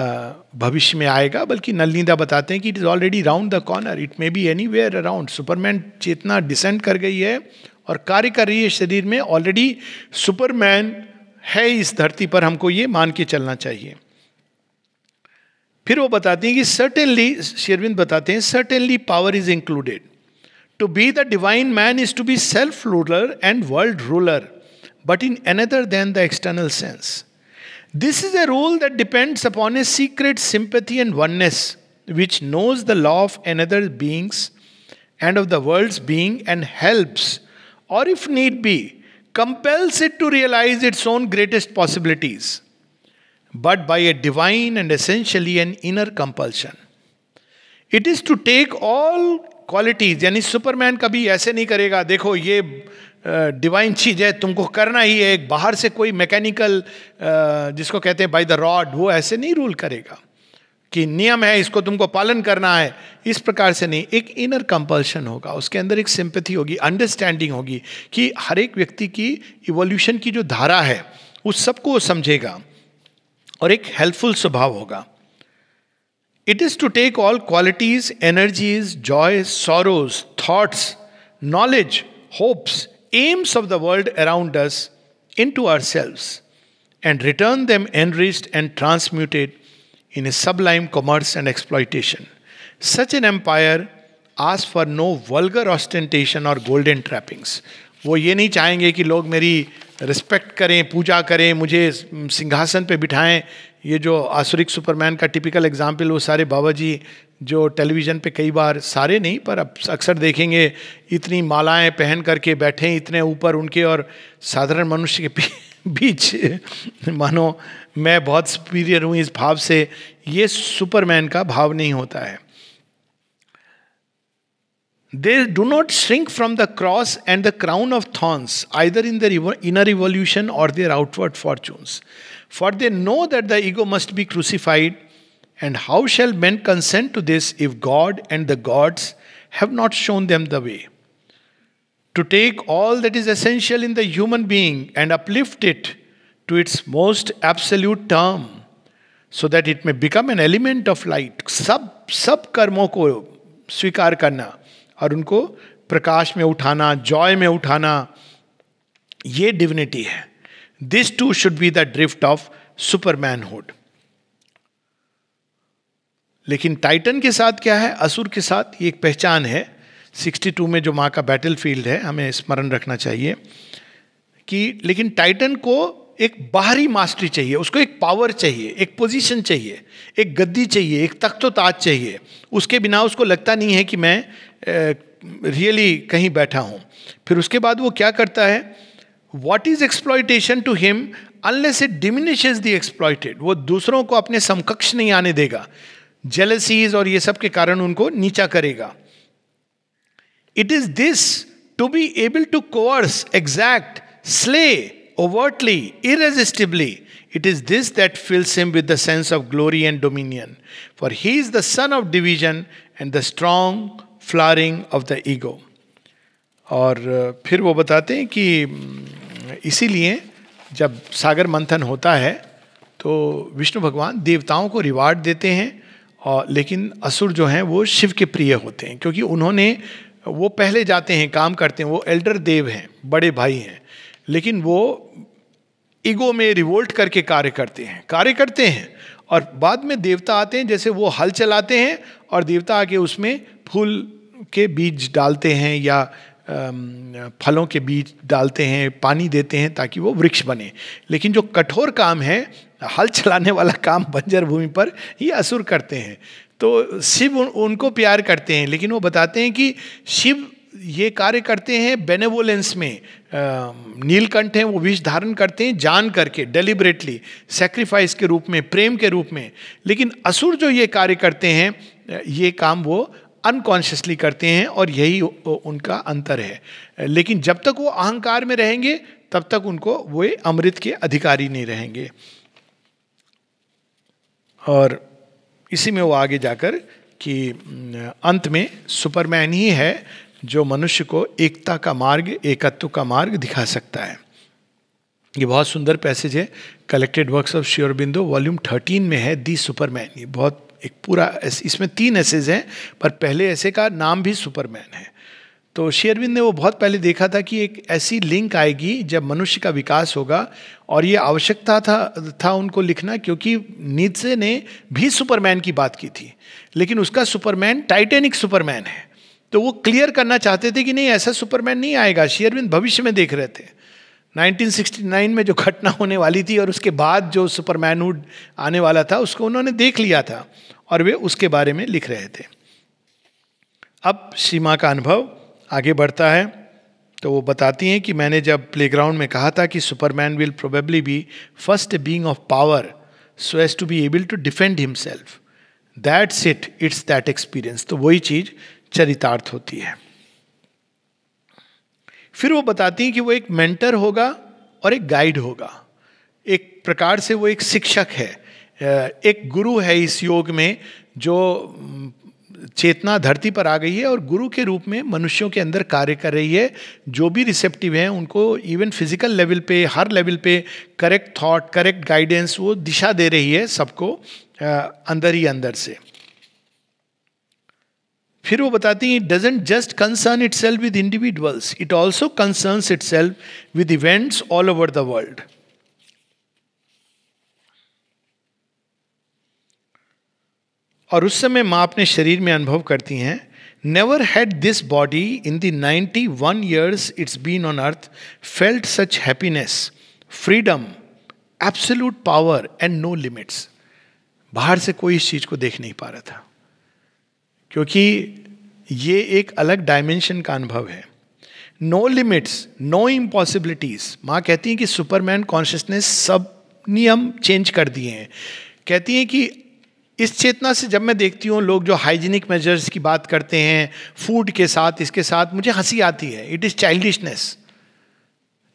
भविष्य में आएगा बल्कि नलनीदा बताते हैं कि it is already round the corner it may be anywhere around superman चेतना डिसेंड कर गई है और कार्य कर रही है शरीर में ऑलरेडी सुपरमैन है इस धरती पर हमको ये मान के चलना चाहिए फिर वो बताते हैं कि सर्टेनली शेरविंद बताते हैं certainly power is included to be the divine man is to be self ruler and world ruler but in another then the external sense This is a role that depends upon a secret sympathy and oneness, which knows the law of another beings and of the world's being and helps, or if need be, compels it to realize its own greatest possibilities, but by a divine and essentially an inner compulsion. It is to take all qualities. यानी superman कभी ऐसे नहीं करेगा देखो ये divine चीज़ है तुमको करना ही है बाहर से कोई मैकेनिकल जिसको कहते हैं बाय द रॉड वो ऐसे नहीं रूल करेगा कि नियम है इसको तुमको पालन करना है इस प्रकार से नहीं एक इनर कंपल्शन होगा उसके अंदर एक सिंपथी होगी अंडरस्टैंडिंग होगी कि हर एक व्यक्ति की इवोल्यूशन की जो धारा है उस सबको समझेगा और एक हेल्पफुल स्वभाव होगा it is to take all qualities energies joys sorrows thoughts knowledge hopes aims of the world around us into ourselves and return them enriched and transmuted in a sublime commerce and exploitation. Such an empire asks for no vulgar ostentation or golden trappings. वो ये नहीं चाहेंगे कि लोग मेरी respect करें पूजा करें मुझे सिंहासन पे बिठाएं ये जो आसुरिक सुपरमैन का टिपिकल एग्जाम्पल वो सारे बाबा जी जो टेलीविज़न पे कई बार सारे नहीं पर अक्सर देखेंगे इतनी मालाएं पहन करके बैठे इतने ऊपर उनके और साधारण मनुष्य के बीच मानो मैं बहुत सुपीरियर हूँ इस भाव से ये सुपरमैन का भाव नहीं होता है they do not shrink from the cross and the crown of thorns either in their inner revolution or their outward fortunes for they know that the ego must be crucified And how shall men consent to this if God and the gods have not shown them the way? To take all that is essential in the human being and uplift it to its most absolute term, so that it may become an element of light. सब सब कर्मों को स्वीकार करना और उनको प्रकाश में उठाना जॉय में उठाना ये डिविनिटी है this too should be the drift of supermanhood लेकिन टाइटन के साथ क्या है असुर के साथ ये एक पहचान है 62 में जो माँ का बैटल फील्ड है हमें स्मरण रखना चाहिए कि लेकिन टाइटन को एक बाहरी मास्टरी चाहिए उसको एक पावर चाहिए एक पोजीशन चाहिए एक गद्दी चाहिए एक तख्त ताज चाहिए उसके बिना उसको लगता नहीं है कि मैं रियली कहीं बैठा हूँ फिर उसके बाद वो क्या करता है what is exploitation to him unless it diminishes the exploited वो दूसरों को अपने समकक्ष नहीं आने देगा जेलसीज और ये सब के कारण उनको नीचा करेगा it is this to be able to coerce exact slay overtly irresistibly it is this that fills him with the sense of glory and dominion for he is the son of division and the strong flaring of the ego और uh, फिर वो बताते हैं कि mm, इसीलिए जब सागर मंथन होता है तो विष्णु भगवान देवताओं को रिवार्ड देते हैं और लेकिन असुर जो हैं वो शिव के प्रिय होते हैं क्योंकि उन्होंने वो पहले जाते हैं काम करते हैं वो एल्डर देव हैं बड़े भाई हैं लेकिन वो ईगो में रिवोल्ट करके कार्य करते हैं कार्य करते हैं और बाद में देवता आते हैं जैसे वो हल चलाते हैं और देवता आके उसमें फूल के बीज डालते हैं या फलों के बीज डालते हैं पानी देते हैं ताकि वो वृक्ष बने लेकिन जो कठोर काम है हल चलाने वाला काम बंजर भूमि पर ये असुर करते हैं तो शिव उन, उनको प्यार करते हैं लेकिन वो बताते हैं कि शिव ये कार्य करते हैं बेनेवोलेंस में नीलकंठ हैं वो विष धारण करते हैं जान करके डेलिबरेटली सेक्रीफाइस के रूप में प्रेम के रूप में लेकिन असुर जो ये कार्य करते हैं ये काम वो अनकॉन्शियसली करते हैं और यही उनका अंतर है लेकिन जब तक वो अहंकार में रहेंगे तब तक उनको वो अमृत के अधिकारी नहीं रहेंगे और इसी में वो आगे जाकर कि अं, अंत में सुपरमैन ही है जो मनुष्य को एकता का मार्ग एकत्व का मार्ग दिखा सकता है ये बहुत सुंदर पैसेज है collected works of Sri Aurobindo volume thirteen में है दी सुपरमैन ये बहुत एक पूरा इसमें तीन ऐसेज हैं पर पहले ऐसे का नाम भी सुपरमैन है तो शेयरविंद ने वो बहुत पहले देखा था कि एक ऐसी लिंक आएगी जब मनुष्य का विकास होगा और ये आवश्यकता था था उनको लिखना क्योंकि नीचे ने भी सुपरमैन की बात की थी लेकिन उसका सुपरमैन टाइटेनिक सुपरमैन है तो वो क्लियर करना चाहते थे कि नहीं ऐसा सुपरमैन नहीं आएगा शेयरविंद भविष्य में देख रहे थे 1969 में जो घटना होने वाली थी और उसके बाद जो सुपरमैनहुड आने वाला था उसको उन्होंने देख लिया था और वे उसके बारे में लिख रहे थे अब सीमा का अनुभव आगे बढ़ता है तो वो बताती हैं कि मैंने जब प्लेग्राउंड में कहा था कि superman will probably be first being of power so as to be able to defend himself that's it it's that experience तो वही चीज चरितार्थ होती है फिर वो बताती हैं कि वो एक मेंटर होगा और एक गाइड होगा एक प्रकार से वो एक शिक्षक है एक गुरु है इस योग में जो चेतना धरती पर आ गई है और गुरु के रूप में मनुष्यों के अंदर कार्य कर रही है जो भी रिसेप्टिव हैं उनको इवन फिजिकल लेवल पे हर लेवल पे करेक्ट थॉट करेक्ट गाइडेंस वो दिशा दे रही है सबको अंदर ही अंदर से फिर वो बताती हैं doesn't just concern itself with individuals it also concerns itself with events all over the world और उस समय माँ अपने शरीर में अनुभव करती हैं never had this body in the ninety one years it's been on earth felt such happiness freedom absolute power and no limits बाहर से कोई इस चीज़ को देख नहीं पा रहा था क्योंकि ये एक अलग डायमेंशन का अनुभव है नो लिमिट्स नो इम्पॉसिबिलिटीज माँ कहती हैं कि सुपरमैन कॉन्शियसनेस सब नियम चेंज कर दिए हैं कहती हैं कि इस चेतना से जब मैं देखती हूँ लोग जो हाइजीनिक मेजर्स की बात करते हैं फूड के साथ इसके साथ मुझे हंसी आती है इट इज़ चाइल्डिशनेस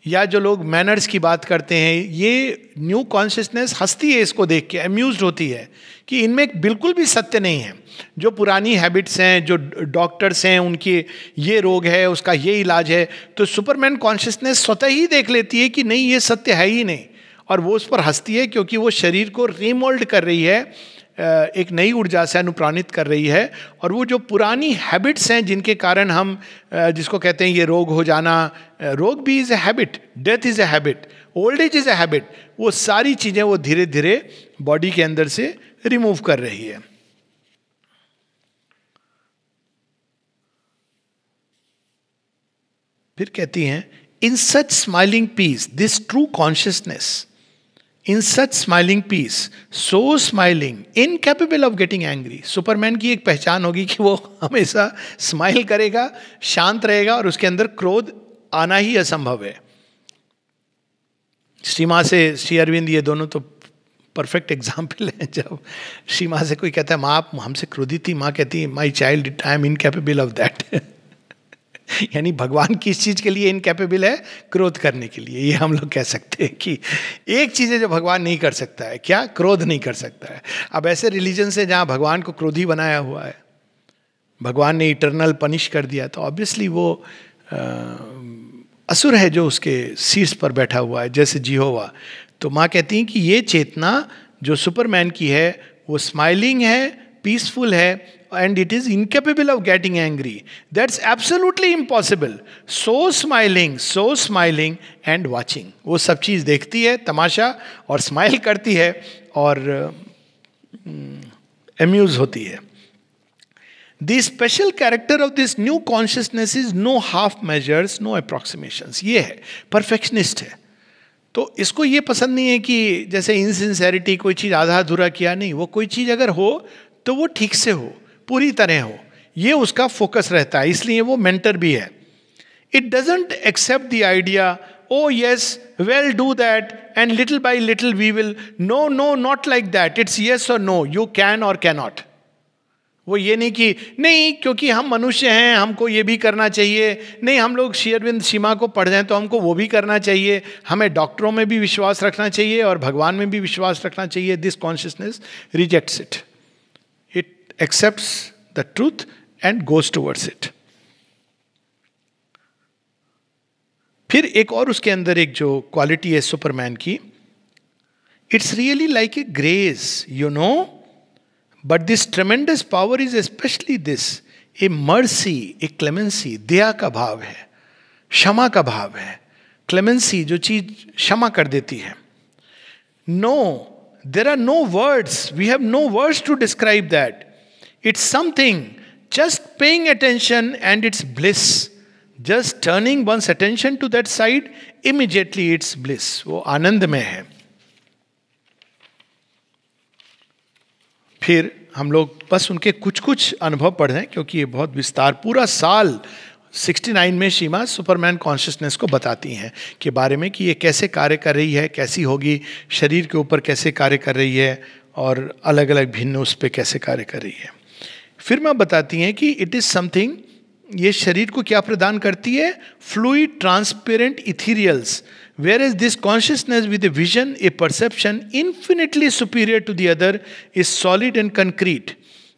या जो लोग मैनर्स की बात करते हैं ये न्यू कॉन्शियसनेस हंसती है इसको देख के अम्यूज होती है कि इनमें बिल्कुल भी सत्य नहीं है जो पुरानी हैबिट्स हैं जो डॉक्टर्स हैं उनके ये रोग है उसका ये इलाज है तो सुपरमैन कॉन्शियसनेस स्वतः ही देख लेती है कि नहीं ये सत्य है ही नहीं और वो उस पर हंसती है क्योंकि वो शरीर को रिमोल्ड कर रही है एक नई ऊर्जा से अनुप्राणित कर रही है और वो जो पुरानी हैबिट्स हैं जिनके कारण हम जिसको कहते हैं ये रोग हो जाना रोग भी is a habit death is a habit old age is a habit वो सारी चीज़ें वो धीरे धीरे बॉडी के अंदर से रिमूव कर रही है फिर कहती हैं in such smiling peace this true consciousness in such smiling peace so smiling incapable of getting angry superman की एक पहचान होगी कि वो हमेशा स्माइल करेगा शांत रहेगा और उसके अंदर क्रोध आना ही असंभव है सीमा से श्री अरविंद ये दोनों तो परफेक्ट एग्जाम्पल है जब श्री माँ से कोई कहता है माँ आप हमसे क्रोधित थी माँ कहती है my child I am incapable of that यानी भगवान किस चीज़ के लिए इनकेपेबल है क्रोध करने के लिए ये हम लोग कह सकते हैं कि एक चीज़ है जो भगवान नहीं कर सकता है क्या क्रोध नहीं कर सकता है अब ऐसे रिलीजन से जहां भगवान को क्रोधी बनाया हुआ है भगवान ने इटरनल पनिश कर दिया तो ऑब्वियसली वो आ, असुर है जो उसके शीर्ष पर बैठा हुआ है जैसे जिहोवा तो माँ कहती हैं कि ये चेतना जो सुपरमैन की है वो स्माइलिंग है पीसफुल है and it is incapable of getting angry That's absolutely impossible so smiling so smiling and watching वो सब चीज़ देखती है तमाशा और स्माइल करती है और एम्यूज हम्म, होती है the special character of this new consciousness is no half measures no approximations ये है परफेक्शनिस्ट है तो इसको ये पसंद नहीं है कि जैसे इनसिंसेरिटी कोई चीज़ आधा अधूरा किया नहीं वो कोई चीज़ अगर हो तो वो ठीक से हो पूरी तरह हो ये उसका फोकस रहता है इसलिए वो मेंटर भी है it doesn't accept the idea oh yes we'll do that and little by little we will no no not like that it's yes or no you can or cannot वो ये नहीं कि नहीं क्योंकि हम मनुष्य हैं हमको ये भी करना चाहिए नहीं हम लोग शेयरविंद सीमा को पढ़ जाएं तो हमको वो भी करना चाहिए हमें डॉक्टरों में भी विश्वास रखना चाहिए और भगवान में भी विश्वास रखना चाहिए this consciousness rejects it accepts the truth and goes towards it फिर एक और उसके अंदर एक जो क्वालिटी है सुपरमैन की it's really like a grace you know but this tremendous power is specially this a mercy a clemency दया का भाव है क्षमा का भाव है क्लेमेंसी जो चीज क्षमा कर देती है no there are no words we have no words to describe that It's something, just paying attention and it's bliss. Just turning one's attention to that side, immediately it's bliss. वो आनंद में है फिर हम लोग बस उनके कुछ कुछ अनुभव पढ़ रहे हैं क्योंकि ये बहुत विस्तार पूरा साल 69 में शीमा सुपरमैन कॉन्शियसनेस को बताती हैं के बारे में कि ये कैसे कार्य कर रही है कैसी होगी शरीर के ऊपर कैसे कार्य कर रही है और अलग अलग भिन्न उस पर कैसे कार्य कर रही है फिर मैं बताती हैं कि इट इज समथिंग ये शरीर को क्या प्रदान करती है fluid transparent ethereals where is this consciousness with a vision a perception infinitely superior to the other is solid and concrete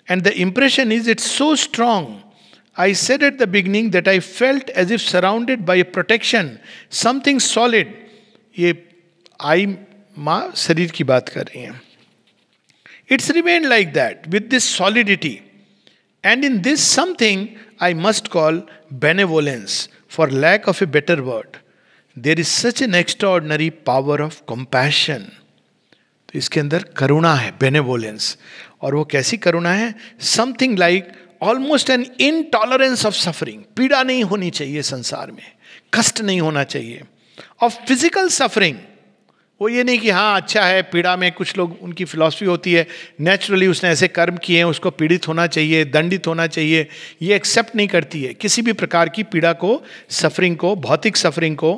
and the impression is it's so strong I said at the beginning that I felt as if surrounded by a protection, something solid. ये आई माँ शरीर की बात कर रही हैं it's remain like that with this solidity and in this something I must call benevolence for lack of a better word there is such an extraordinary power of compassion तो इसके अंदर करुणा है बेनेवोलेंस और वो कैसी करुणा है something like almost an intolerance of suffering पीड़ा नहीं होनी चाहिए संसार में कष्ट नहीं होना चाहिए ऑफ फिजिकल सफरिंग वो ये नहीं कि हाँ अच्छा है पीड़ा में कुछ लोग उनकी फिलॉसफी होती है नेचुरली उसने ऐसे कर्म किए हैं उसको पीड़ित होना चाहिए दंडित होना चाहिए ये एक्सेप्ट नहीं करती है किसी भी प्रकार की पीड़ा को सफरिंग को भौतिक सफरिंग को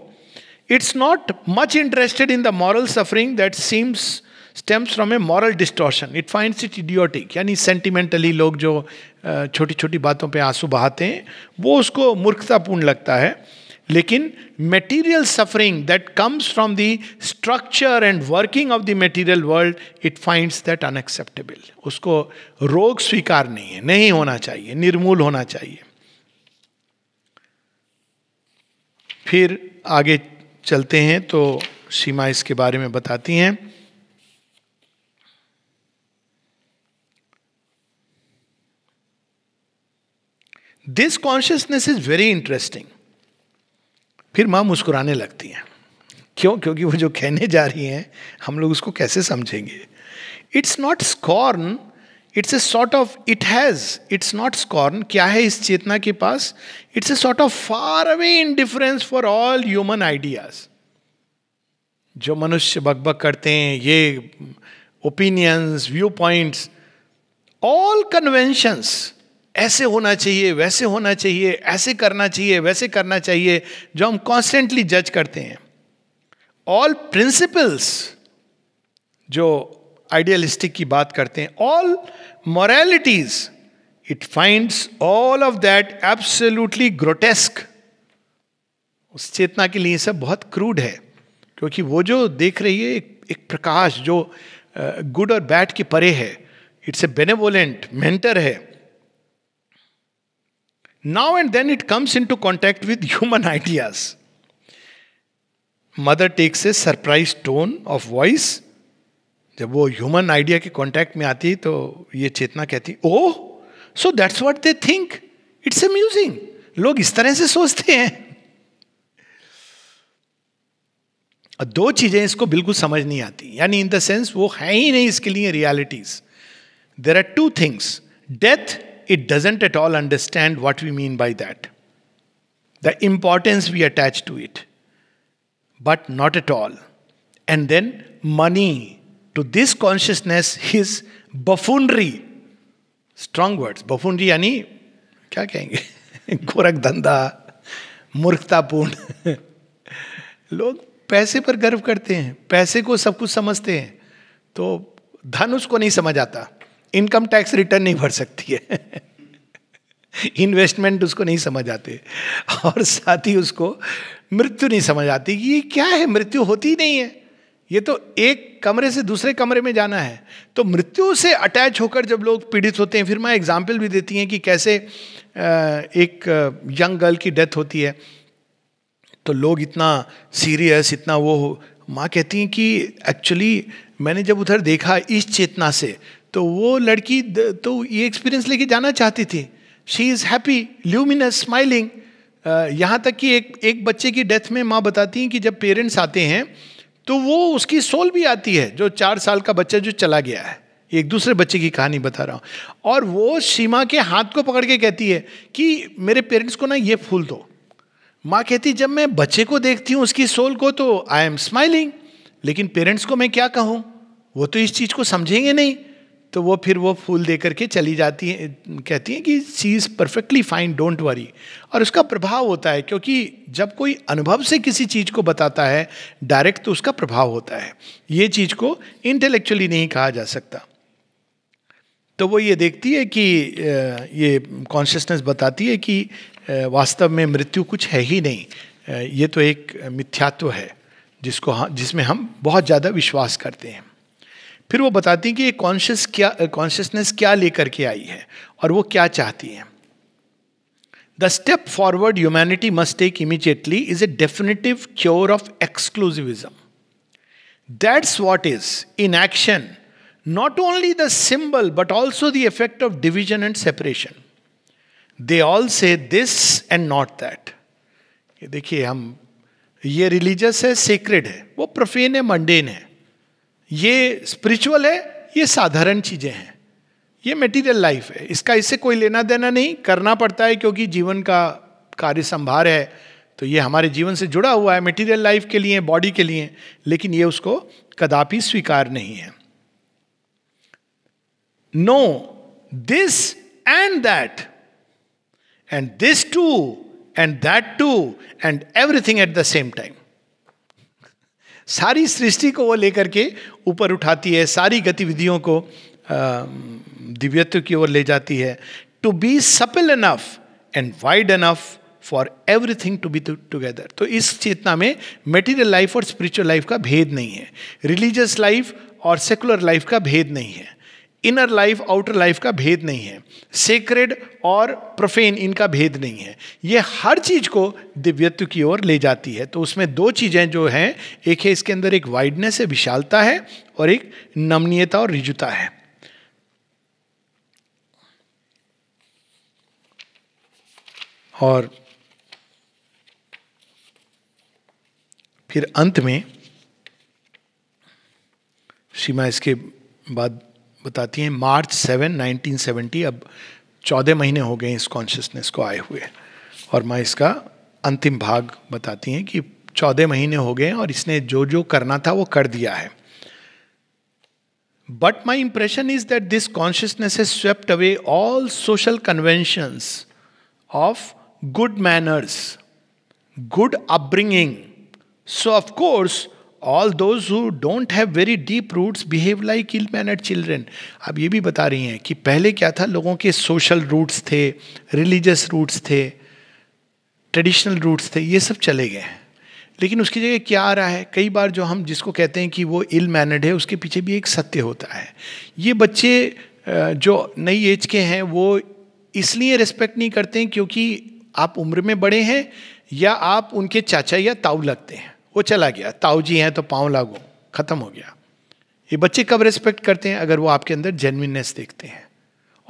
it's not much interested in the moral suffering that seems stems from a moral distortion it finds it idiotic यानी सेंटिमेंटली लोग जो छोटी छोटी बातों पर आंसू बहाते हैं वो उसको मूर्खतापूर्ण लगता है लेकिन material suffering that comes from the structure and working of the material world it finds that unacceptable उसको रोग स्वीकार नहीं है नहीं होना चाहिए निर्मूल होना चाहिए फिर आगे चलते हैं तो सीमा इसके बारे में बताती हैं this consciousness is very interesting फिर माँ मुस्कुराने लगती हैं क्यों क्योंकि वो जो कहने जा रही हैं हम लोग उसको कैसे समझेंगे it's not scorn it's a sort of it has it's not scorn क्या है इस चेतना के पास it's a sort of far away difference for all human ideas जो मनुष्य बकबक करते हैं ये opinions view points all conventions ऐसे होना चाहिए वैसे होना चाहिए ऐसे करना चाहिए वैसे करना चाहिए जो हम कॉन्स्टेंटली जज करते हैं ऑल प्रिंसिपल्स जो आइडियलिस्टिक की बात करते हैं all moralities it finds all of that absolutely grotesque उस चेतना के लिए सब बहुत क्रूड है क्योंकि वो जो देख रही है एक, एक प्रकाश जो गुड और बैड के परे है इट्स ए बेनेवोलेंट मेंटर है Now and then it comes into contact with human ideas. Mother takes a surprise tone of voice जब वो ह्यूमन आइडिया के कॉन्टेक्ट में आती तो ये चेतना कहती oh so that's what they think it's a musing लोग इस तरह से सोचते हैं दो चीजें इसको बिल्कुल समझ नहीं आती यानी इन द सेंस वो है ही नहीं इसके लिए realities there are two things death it doesn't at all understand what we mean by that, the importance we attach to it, but not at all. And then money to this consciousness is buffoonery strong words buffoonery यानी क्या कहेंगे गोरख धंधा मूर्खतापूर्ण Log paise par garv karte hain. Paise ko sab kuch samajhte hain. To धन उसको नहीं समझ आता इनकम टैक्स रिटर्न नहीं भर सकती है इन्वेस्टमेंट उसको नहीं समझ आते और साथ ही उसको मृत्यु नहीं समझ आती ये क्या है मृत्यु होती ही नहीं है ये तो एक कमरे से दूसरे कमरे में जाना है तो मृत्यु से अटैच होकर जब लोग पीड़ित होते हैं फिर माँ एग्जाम्पल भी देती हैं कि कैसे एक यंग गर्ल की डेथ होती है तो लोग इतना सीरियस इतना वो माँ कहती हैं कि एक्चुअली मैंने जब उधर देखा इस चेतना से तो वो लड़की तो ये एक्सपीरियंस लेके जाना चाहती थी she is happy luminous smiling यहाँ तक कि एक एक बच्चे की डेथ में माँ बताती हैं कि जब पेरेंट्स आते हैं तो वो उसकी सोल भी आती है जो चार साल का बच्चा जो चला गया है एक दूसरे बच्चे की कहानी बता रहा हूँ और वो सीमा के हाथ को पकड़ के कहती है कि मेरे पेरेंट्स को ना ये फूल दो माँ कहती जब मैं बच्चे को देखती हूँ उसकी सोल को तो आई एम स्माइलिंग लेकिन पेरेंट्स को मैं क्या कहूँ वो तो इस चीज़ को समझेंगे नहीं तो वो फिर वो फूल दे करके चली जाती है कहती हैं कि she is perfectly fine don't worry और उसका प्रभाव होता है क्योंकि जब कोई अनुभव से किसी चीज़ को बताता है डायरेक्ट तो उसका प्रभाव होता है ये चीज़ को इंटेलेक्चुअली नहीं कहा जा सकता तो वो ये देखती है कि ये कॉन्शियसनेस बताती है कि वास्तव में मृत्यु कुछ है ही नहीं ये तो एक मिथ्यात्व है जिसको जिसमें हम बहुत ज़्यादा विश्वास करते हैं फिर वो बताती हैं कि ये कॉन्शियस क्या कॉन्शियसनेस क्या लेकर के आई है और वो क्या चाहती है the step forward humanity must take immediately is a definitive cure of exclusivism that's what is in action not only the symbol but also the effect of division and separation they all say this and not that देखिए हम ये religious है sacred है वो profane है mundane है ये spiritual है ये साधारण चीजें हैं ये मेटीरियल लाइफ है इसका इससे कोई लेना देना नहीं करना पड़ता है क्योंकि जीवन का कार्य संभार है तो ये हमारे जीवन से जुड़ा हुआ है मेटीरियल लाइफ के लिए बॉडी के लिए लेकिन ये उसको कदापि स्वीकार नहीं है no this and that and this too and that too and everything at the same time सारी सृष्टि को वो लेकर के ऊपर उठाती है सारी गतिविधियों को दिव्यत्व की ओर ले जाती है to be supple enough and wide enough for everything to be together तो इस चेतना में मेटीरियल लाइफ और स्पिरिचुअल लाइफ का भेद नहीं है रिलीजियस लाइफ और सेकुलर लाइफ का भेद नहीं है इनर लाइफ आउटर लाइफ का भेद नहीं है सेक्रेड और प्रोफेन इनका भेद नहीं है ये हर चीज़ को दिव्यत्व की ओर ले जाती है तो उसमें दो चीज़ें जो हैं एक है इसके अंदर एक वाइडनेस है विशालता है और एक नमनीयता और रिजुता है और फिर अंत में सीमा इसके बाद बताती हैं मार्च सेवन 1970 अब चौदह महीने हो गए इस कॉन्शियसनेस को आए हुए और मैं इसका अंतिम भाग बताती हैं कि चौदह महीने हो गए और इसने जो जो करना था वो कर दिया है but my impression is that this consciousness is swept away all social conventions of good manners good upbringing so of course all those who don't have very deep roots behave like ill mannered children अब ये भी बता रही हैं कि पहले क्या था लोगों के सोशल रूट्स थे रिलीजियस रूट्स थे ट्रेडिशनल रूट्स थे ये सब चले गए लेकिन उसकी जगह क्या आ रहा है कई बार जो हम जिसको कहते हैं कि वो इल मैनड है उसके पीछे भी एक सत्य होता है ये बच्चे जो नई एज के हैं वो इसलिए रेस्पेक्ट नहीं करते हैं क्योंकि आप उम्र में बड़े हैं या आप उनके चाचा या ताऊ लगते हैं वो चला गया ताऊजी जी हैं तो पाँव लागो खत्म हो गया ये बच्चे कब रेस्पेक्ट करते हैं अगर वो आपके अंदर जेनविननेस देखते हैं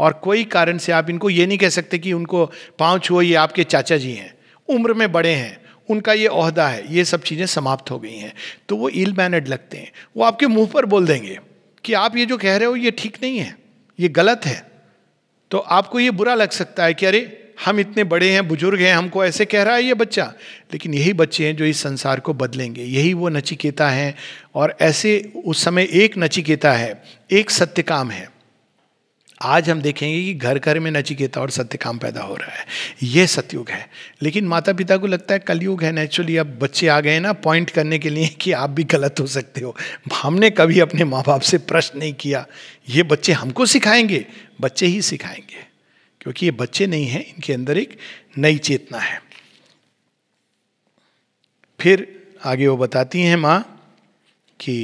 और कोई कारण से आप इनको ये नहीं कह सकते कि उनको पाँव छुओ ये आपके चाचा जी हैं उम्र में बड़े हैं उनका ये अहदा है ये सब चीज़ें समाप्त हो गई हैं तो वो इल मैनड लगते हैं वो आपके मुंह पर बोल देंगे कि आप ये जो कह रहे हो ये ठीक नहीं है ये गलत है तो आपको ये बुरा लग सकता है कि अरे हम इतने बड़े हैं बुजुर्ग हैं हमको ऐसे कह रहा है ये बच्चा लेकिन यही बच्चे हैं जो इस संसार को बदलेंगे यही वो नचिकेता हैं और ऐसे उस समय एक नचिकेता है एक सत्यकाम है आज हम देखेंगे कि घर घर में नचिकेता और सत्यकाम पैदा हो रहा है यह सतयुग है लेकिन माता पिता को लगता है कलयुग है नेचुरली अब बच्चे आ गए ना पॉइंट करने के लिए कि आप भी गलत हो सकते हो हमने कभी अपने माँ बाप से प्रश्न नहीं किया ये बच्चे हमको सिखाएंगे बच्चे ही सिखाएंगे क्योंकि ये बच्चे नहीं हैं इनके अंदर एक नई चेतना है फिर आगे वो बताती हैं माँ कि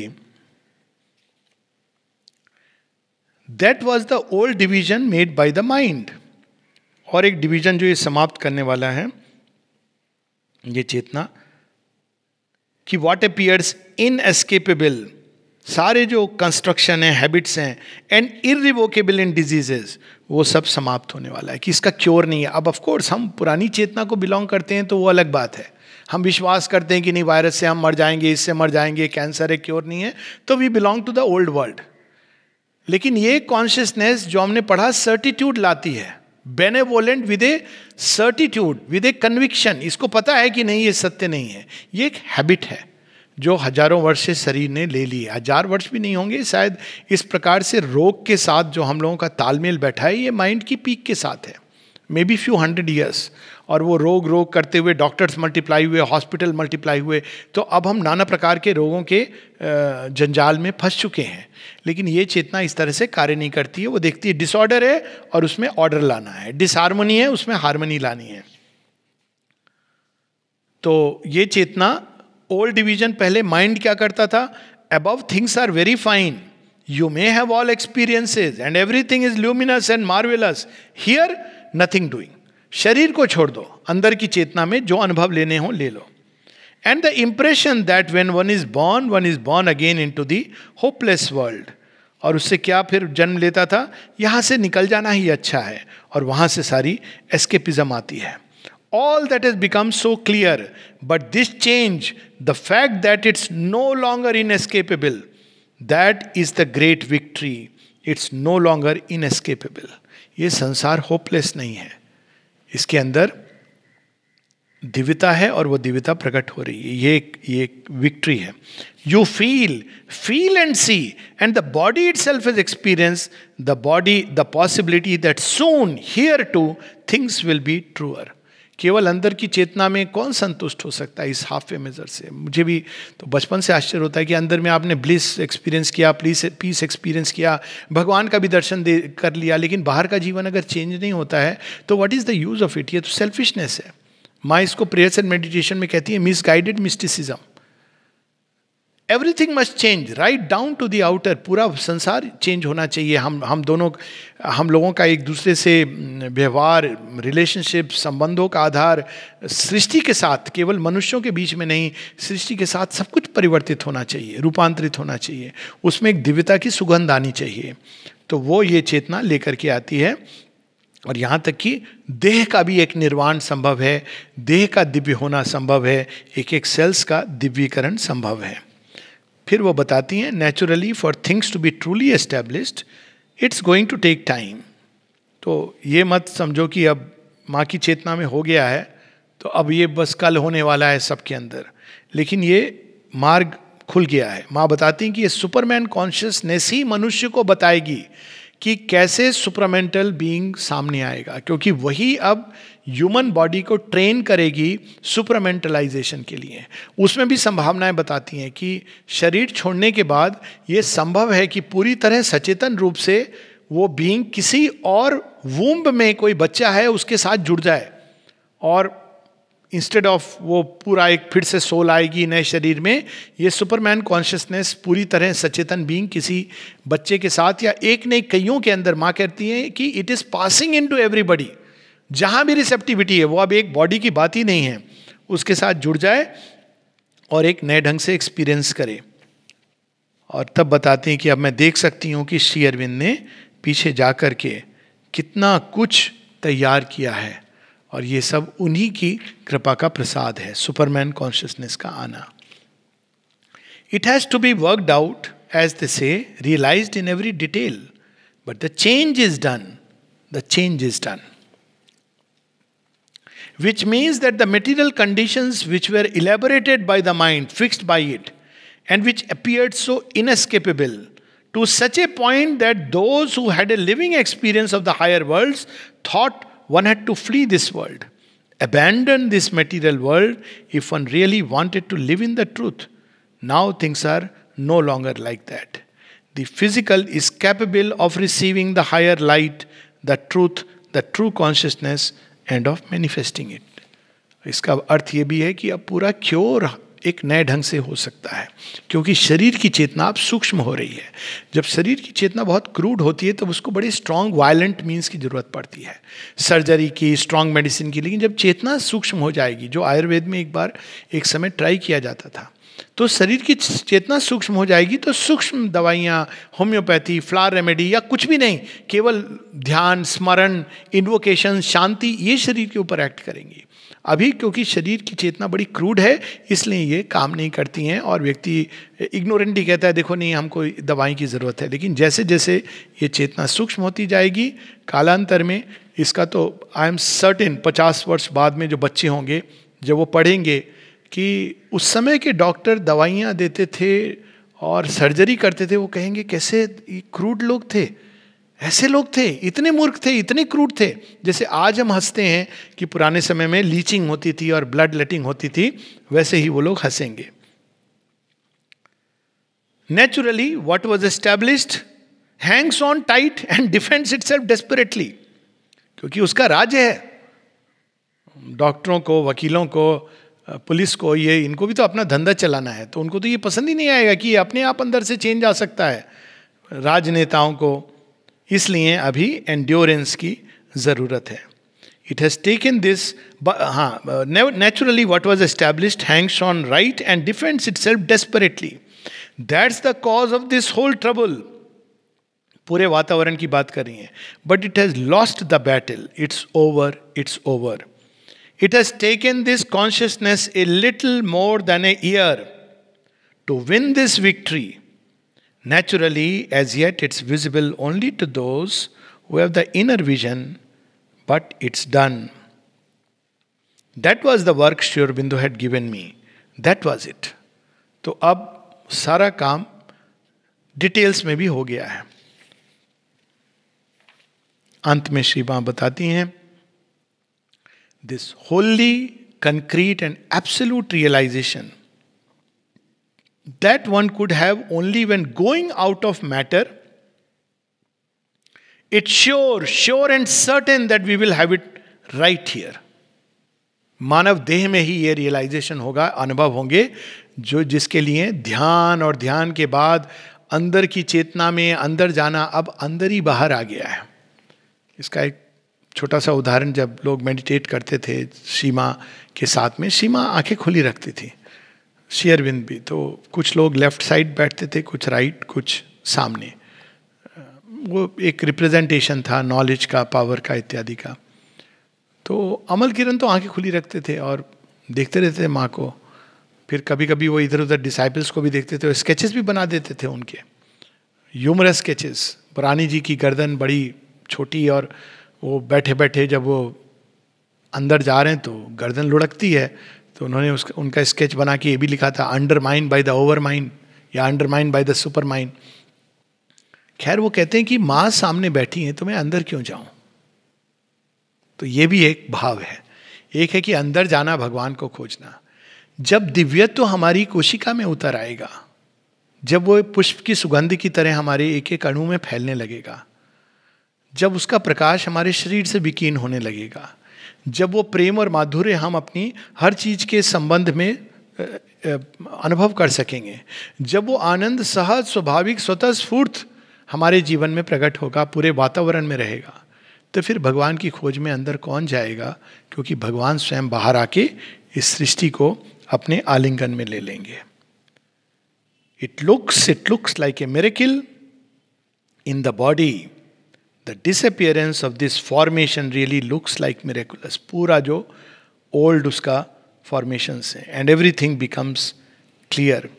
that was the old division made by the mind और एक डिवीजन जो ये समाप्त करने वाला है ये चेतना कि वॉट अपियर्स इनएस्केपेबल सारे जो कंस्ट्रक्शन है हैबिट्स हैं एंड इरिवोकेबल इन डिजीजेस वो सब समाप्त होने वाला है कि इसका क्योर नहीं है अब ऑफकोर्स हम पुरानी चेतना को बिलोंग करते हैं तो वो अलग बात है हम विश्वास करते हैं कि नहीं वायरस से हम मर जाएंगे इससे मर जाएंगे कैंसर है क्योर नहीं है तो we belong to the old world लेकिन ये कॉन्शियसनेस जो हमने पढ़ा सर्टिट्यूड लाती है benevolent with a certitude with a conviction इसको पता है कि नहीं ये सत्य नहीं है ये एक हैबिट है जो हजारों वर्ष से शरीर ने ले लिए हजार वर्ष भी नहीं होंगे शायद इस प्रकार से रोग के साथ जो हम लोगों का तालमेल बैठा है ये माइंड की पीक के साथ है maybe few hundred years और वो रोग रोग करते हुए डॉक्टर्स मल्टीप्लाई हुए हॉस्पिटल मल्टीप्लाई हुए तो अब हम नाना प्रकार के रोगों के जंजाल में फंस चुके हैं लेकिन ये चेतना इस तरह से कार्य नहीं करती है वो देखती है डिसऑर्डर है और उसमें ऑर्डर लाना है डिसहारमोनी है उसमें हारमोनी लानी है तो ये चेतना ओल्ड डिवीजन पहले माइंड क्या करता था above things are very fine you may have all experiences and everything is luminous and marvellous here nothing doing शरीर को छोड़ दो अंदर की चेतना में जो अनुभव लेने हो ले लो and the impression that when one is born one is born again into the hopeless world और उससे क्या फिर जन्म लेता था यहाँ से निकल जाना ही अच्छा है और वहाँ से सारी एस्केपिज्म आती है all that has become so clear. But this change, the fact that it's no longer inescapable, that is the great victory. It's no longer inescapable. ये संसार होपलेस नहीं है इसके अंदर दिव्यता है और वो दिव्यता प्रकट हो रही है ये एक ये एक विक्ट्री है you feel feel and see and the body itself is experience the body the possibility that soon here too things will be truer केवल अंदर की चेतना में कौन संतुष्ट हो सकता है इस हाफ वे मेजर से मुझे भी तो बचपन से आश्चर्य होता है कि अंदर में आपने ब्लिस एक्सपीरियंस किया प्लीस पीस एक्सपीरियंस किया भगवान का भी दर्शन दे कर लिया लेकिन बाहर का जीवन अगर चेंज नहीं होता है तो what is the use of it ये तो सेल्फिशनेस है माँ इसको प्रेयर्स एंड मेडिटेशन में कहती है misguided mysticism everything must change right down to the outer पूरा संसार चेंज होना चाहिए हम हम दोनों हम लोगों का एक दूसरे से व्यवहार रिलेशनशिप संबंधों का आधार सृष्टि के साथ केवल मनुष्यों के बीच में नहीं सृष्टि के साथ सब कुछ परिवर्तित होना चाहिए रूपांतरित होना चाहिए उसमें एक दिव्यता की सुगंध आनी चाहिए तो वो ये चेतना लेकर के आती है और यहाँ तक कि देह का भी एक निर्वाण संभव है देह का दिव्य होना संभव है एक एक सेल्स का दिव्यीकरण संभव है फिर वो बताती हैं naturally for things to be truly established it's going to take time तो ये मत समझो कि अब माँ की चेतना में हो गया है तो अब ये बस कल होने वाला है सबके अंदर लेकिन ये मार्ग खुल गया है माँ बताती हैं कि ये सुपरमैन कॉन्शियसनेस ही मनुष्य को बताएगी कि कैसे सुपरामेंटल बीइंग सामने आएगा क्योंकि वही अब ह्यूमन बॉडी को ट्रेन करेगी सुपरामेंटलाइजेशन के लिए उसमें भी संभावनाएं बताती हैं कि शरीर छोड़ने के बाद ये संभव है कि पूरी तरह सचेतन रूप से वो बीइंग किसी और वूम्ब में कोई बच्चा है उसके साथ जुड़ जाए और इंस्टेड ऑफ वो पूरा एक फिर से सोल आएगी नए शरीर में ये सुपरमैन कॉन्शियसनेस पूरी तरह सचेतन बींग किसी बच्चे के साथ या एक नहीं कईयों के अंदर माँ कहती है कि it is passing into everybody जहाँ भी रिसेप्टिविटी है वो अब एक बॉडी की बात ही नहीं है उसके साथ जुड़ जाए और एक नए ढंग से एक्सपीरियंस करे और तब बताते हैं कि अब मैं देख सकती हूँ कि श्री अरविंद ने पीछे जा कर के कितना कुछ तैयार किया है और ये सब उन्हीं की कृपा का प्रसाद है सुपरमैन कॉन्शियसनेस का आना it has to be worked out as the say realise in every detail but the change is done the change is done which means that the material condition which were elaborated by the mind fixed by it and which appeared so inescapable to such a point that those who'd a living experience of the higher world thought one had to flee this world, abandon this material world if one really wanted to live in the truth. Now things are no longer like that. The physical is capable of receiving the higher light, the truth, the true consciousness, and of manifesting it. इसका अर्थ ये भी है कि अब पूरा cure एक नए ढंग से हो सकता है क्योंकि शरीर की चेतना अब सूक्ष्म हो रही है जब शरीर की चेतना बहुत क्रूड होती है तब तो उसको बड़े स्ट्रांग वायलेंट मीन्स की जरूरत पड़ती है सर्जरी की स्ट्रांग मेडिसिन की लेकिन जब चेतना सूक्ष्म हो जाएगी जो आयुर्वेद में एक बार एक समय ट्राई किया जाता था तो शरीर की चेतना सूक्ष्म हो जाएगी तो सूक्ष्म दवाइयाँ होम्योपैथी फ्लार रेमेडी या कुछ भी नहीं केवल ध्यान स्मरण इन्वोकेशन शांति ये शरीर के ऊपर एक्ट करेंगी अभी क्योंकि शरीर की चेतना बड़ी क्रूड है इसलिए ये काम नहीं करती हैं और व्यक्ति इग्नोरेंट ही कहता है देखो नहीं हमको दवाई की ज़रूरत है लेकिन जैसे जैसे ये चेतना सूक्ष्म होती जाएगी कालांतर में इसका तो आई एम सर्टेन पचास वर्ष बाद में जो बच्चे होंगे जब वो पढ़ेंगे कि उस समय के डॉक्टर दवाइयाँ देते थे और सर्जरी करते थे वो कहेंगे कैसे क्रूड लोग थे ऐसे लोग थे इतने मूर्ख थे इतने क्रूड थे जैसे आज हम हंसते हैं कि पुराने समय में लीचिंग होती थी और ब्लड लेटिंग होती थी वैसे ही वो लोग हंसेंगे naturally what was establish hangs on tight and defends itself desperately क्योंकि उसका राज्य है डॉक्टरों को वकीलों को पुलिस को ये इनको भी तो अपना धंधा चलाना है तो उनको तो ये पसंद ही नहीं आएगा कि अपने आप अंदर से चेंज आ सकता है राजनेताओं को इसलिए अभी एंड्योरेंस की ज़रूरत है इट हैज़ टेकन दिस हाँ naturally what was established hangs on right and defends itself desperately that's the cause of this whole trouble पूरे वातावरण की बात कर रही है but it has lost the battle it's over it's over it has taken this consciousness a little more than a year to win this victory Naturally, as yet, it's visible only to those who have the inner vision, but it's done. That was the work Sri Aurobindo had given me that was it तो अब सारा काम details में भी हो गया है अंत में श्री मां बताती हैं this holy concrete and absolute realisation that one could have only when going out of matter, it's sure, sure and certain that we will have it right here. मानव देह में ही ये रियलाइजेशन होगा अनुभव होंगे जो जिसके लिए ध्यान और ध्यान के बाद अंदर की चेतना में अंदर जाना अब अंदर ही बाहर आ गया है इसका एक छोटा सा उदाहरण जब लोग मेडिटेट करते थे सीमा के साथ में सीमा आंखें खुली रखती थी शेयरविंद भी तो कुछ लोग लेफ्ट साइड बैठते थे कुछ राइट right, कुछ सामने वो एक रिप्रेजेंटेशन था नॉलेज का पावर का इत्यादि का तो अमल किरण तो आंखें खुली रखते थे और देखते रहते थे माँ को फिर कभी कभी वो इधर उधर डिसाइपल्स को भी देखते थे स्केचेस भी बना देते थे उनके यूमर स्केचेस पुरानी जी की गर्दन बड़ी छोटी और वो बैठे बैठे जब वो अंदर जा रहे हैं तो गर्दन लुढ़कती है तो उन्होंने उसका उनका स्केच बना के ये भी लिखा था under mind by the over mind या under mind by the super mind खैर वो कहते हैं कि माँ सामने बैठी है तो मैं अंदर क्यों जाऊं तो ये भी एक भाव है एक है कि अंदर जाना भगवान को खोजना जब दिव्यत्व तो हमारी कोशिका में उतर आएगा जब वो पुष्प की सुगंध की तरह हमारे एक एक अणु में फैलने लगेगा जब उसका प्रकाश हमारे शरीर से विकीर्ण होने लगेगा जब वो प्रेम और माधुर्य हम अपनी हर चीज़ के संबंध में अनुभव कर सकेंगे जब वो आनंद सहज स्वाभाविक स्वतः स्फूर्त हमारे जीवन में प्रकट होगा पूरे वातावरण में रहेगा तो फिर भगवान की खोज में अंदर कौन जाएगा क्योंकि भगवान स्वयं बाहर आके इस सृष्टि को अपने आलिंगन में ले लेंगे it looks it looks like a miracle in the body the disappearance of this formation really looks like miraculous. Pura jo old uska formations and everything becomes clear.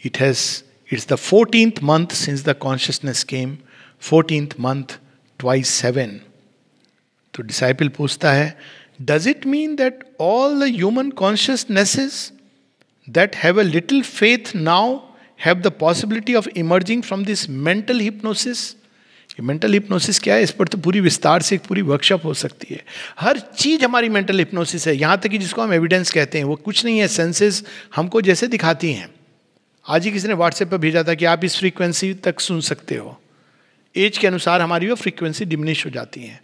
It has it's the 14th month since the consciousness came, 14th month twice seven. So disciple pusta hai. Does it mean that all the human consciousnesses that have a little faith now have the possibility of emerging from this mental hypnosis? कि mental hypnosis क्या है इस पर तो पूरी विस्तार से एक पूरी वर्कशॉप हो सकती है हर चीज़ हमारी मेंटल हिप्नोसिस है यहाँ तक कि जिसको हम एविडेंस कहते हैं वो कुछ नहीं है सेंसेस हमको जैसे दिखाती हैं आज ही किसी ने व्हाट्सएप पर भेजा था कि आप इस फ्रीक्वेंसी तक सुन सकते हो एज के अनुसार हमारी वो फ्रीक्वेंसी डिमिनिश हो जाती है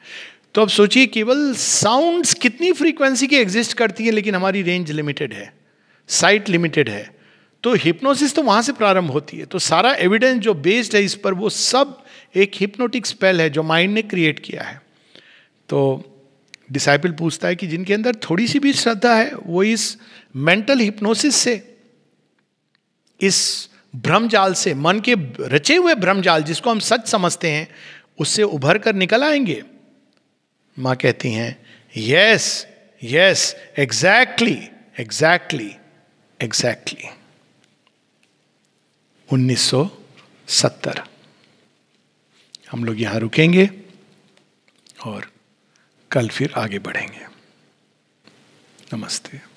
तो अब सोचिए केवल साउंड्स कितनी फ्रीक्वेंसी की एग्जिस्ट करती है लेकिन हमारी रेंज लिमिटेड है साइट लिमिटेड है तो हिप्नोसिस तो वहां से प्रारंभ होती है तो सारा एविडेंस जो बेस्ड है इस पर वो सब एक हिप्नोटिक स्पेल है जो माइंड ने क्रिएट किया है तो डिसाइपल पूछता है कि जिनके अंदर थोड़ी सी भी श्रद्धा है वो इस मेंटल हिप्नोसिस से इस भ्रम जाल से मन के रचे हुए भ्रम जाल जिसको हम सच समझते हैं उससे उभर कर निकल आएंगे माँ कहती हैं yes yes exactly exactly exactly 1970 हम लोग यहाँ रुकेंगे और कल फिर आगे बढ़ेंगे नमस्ते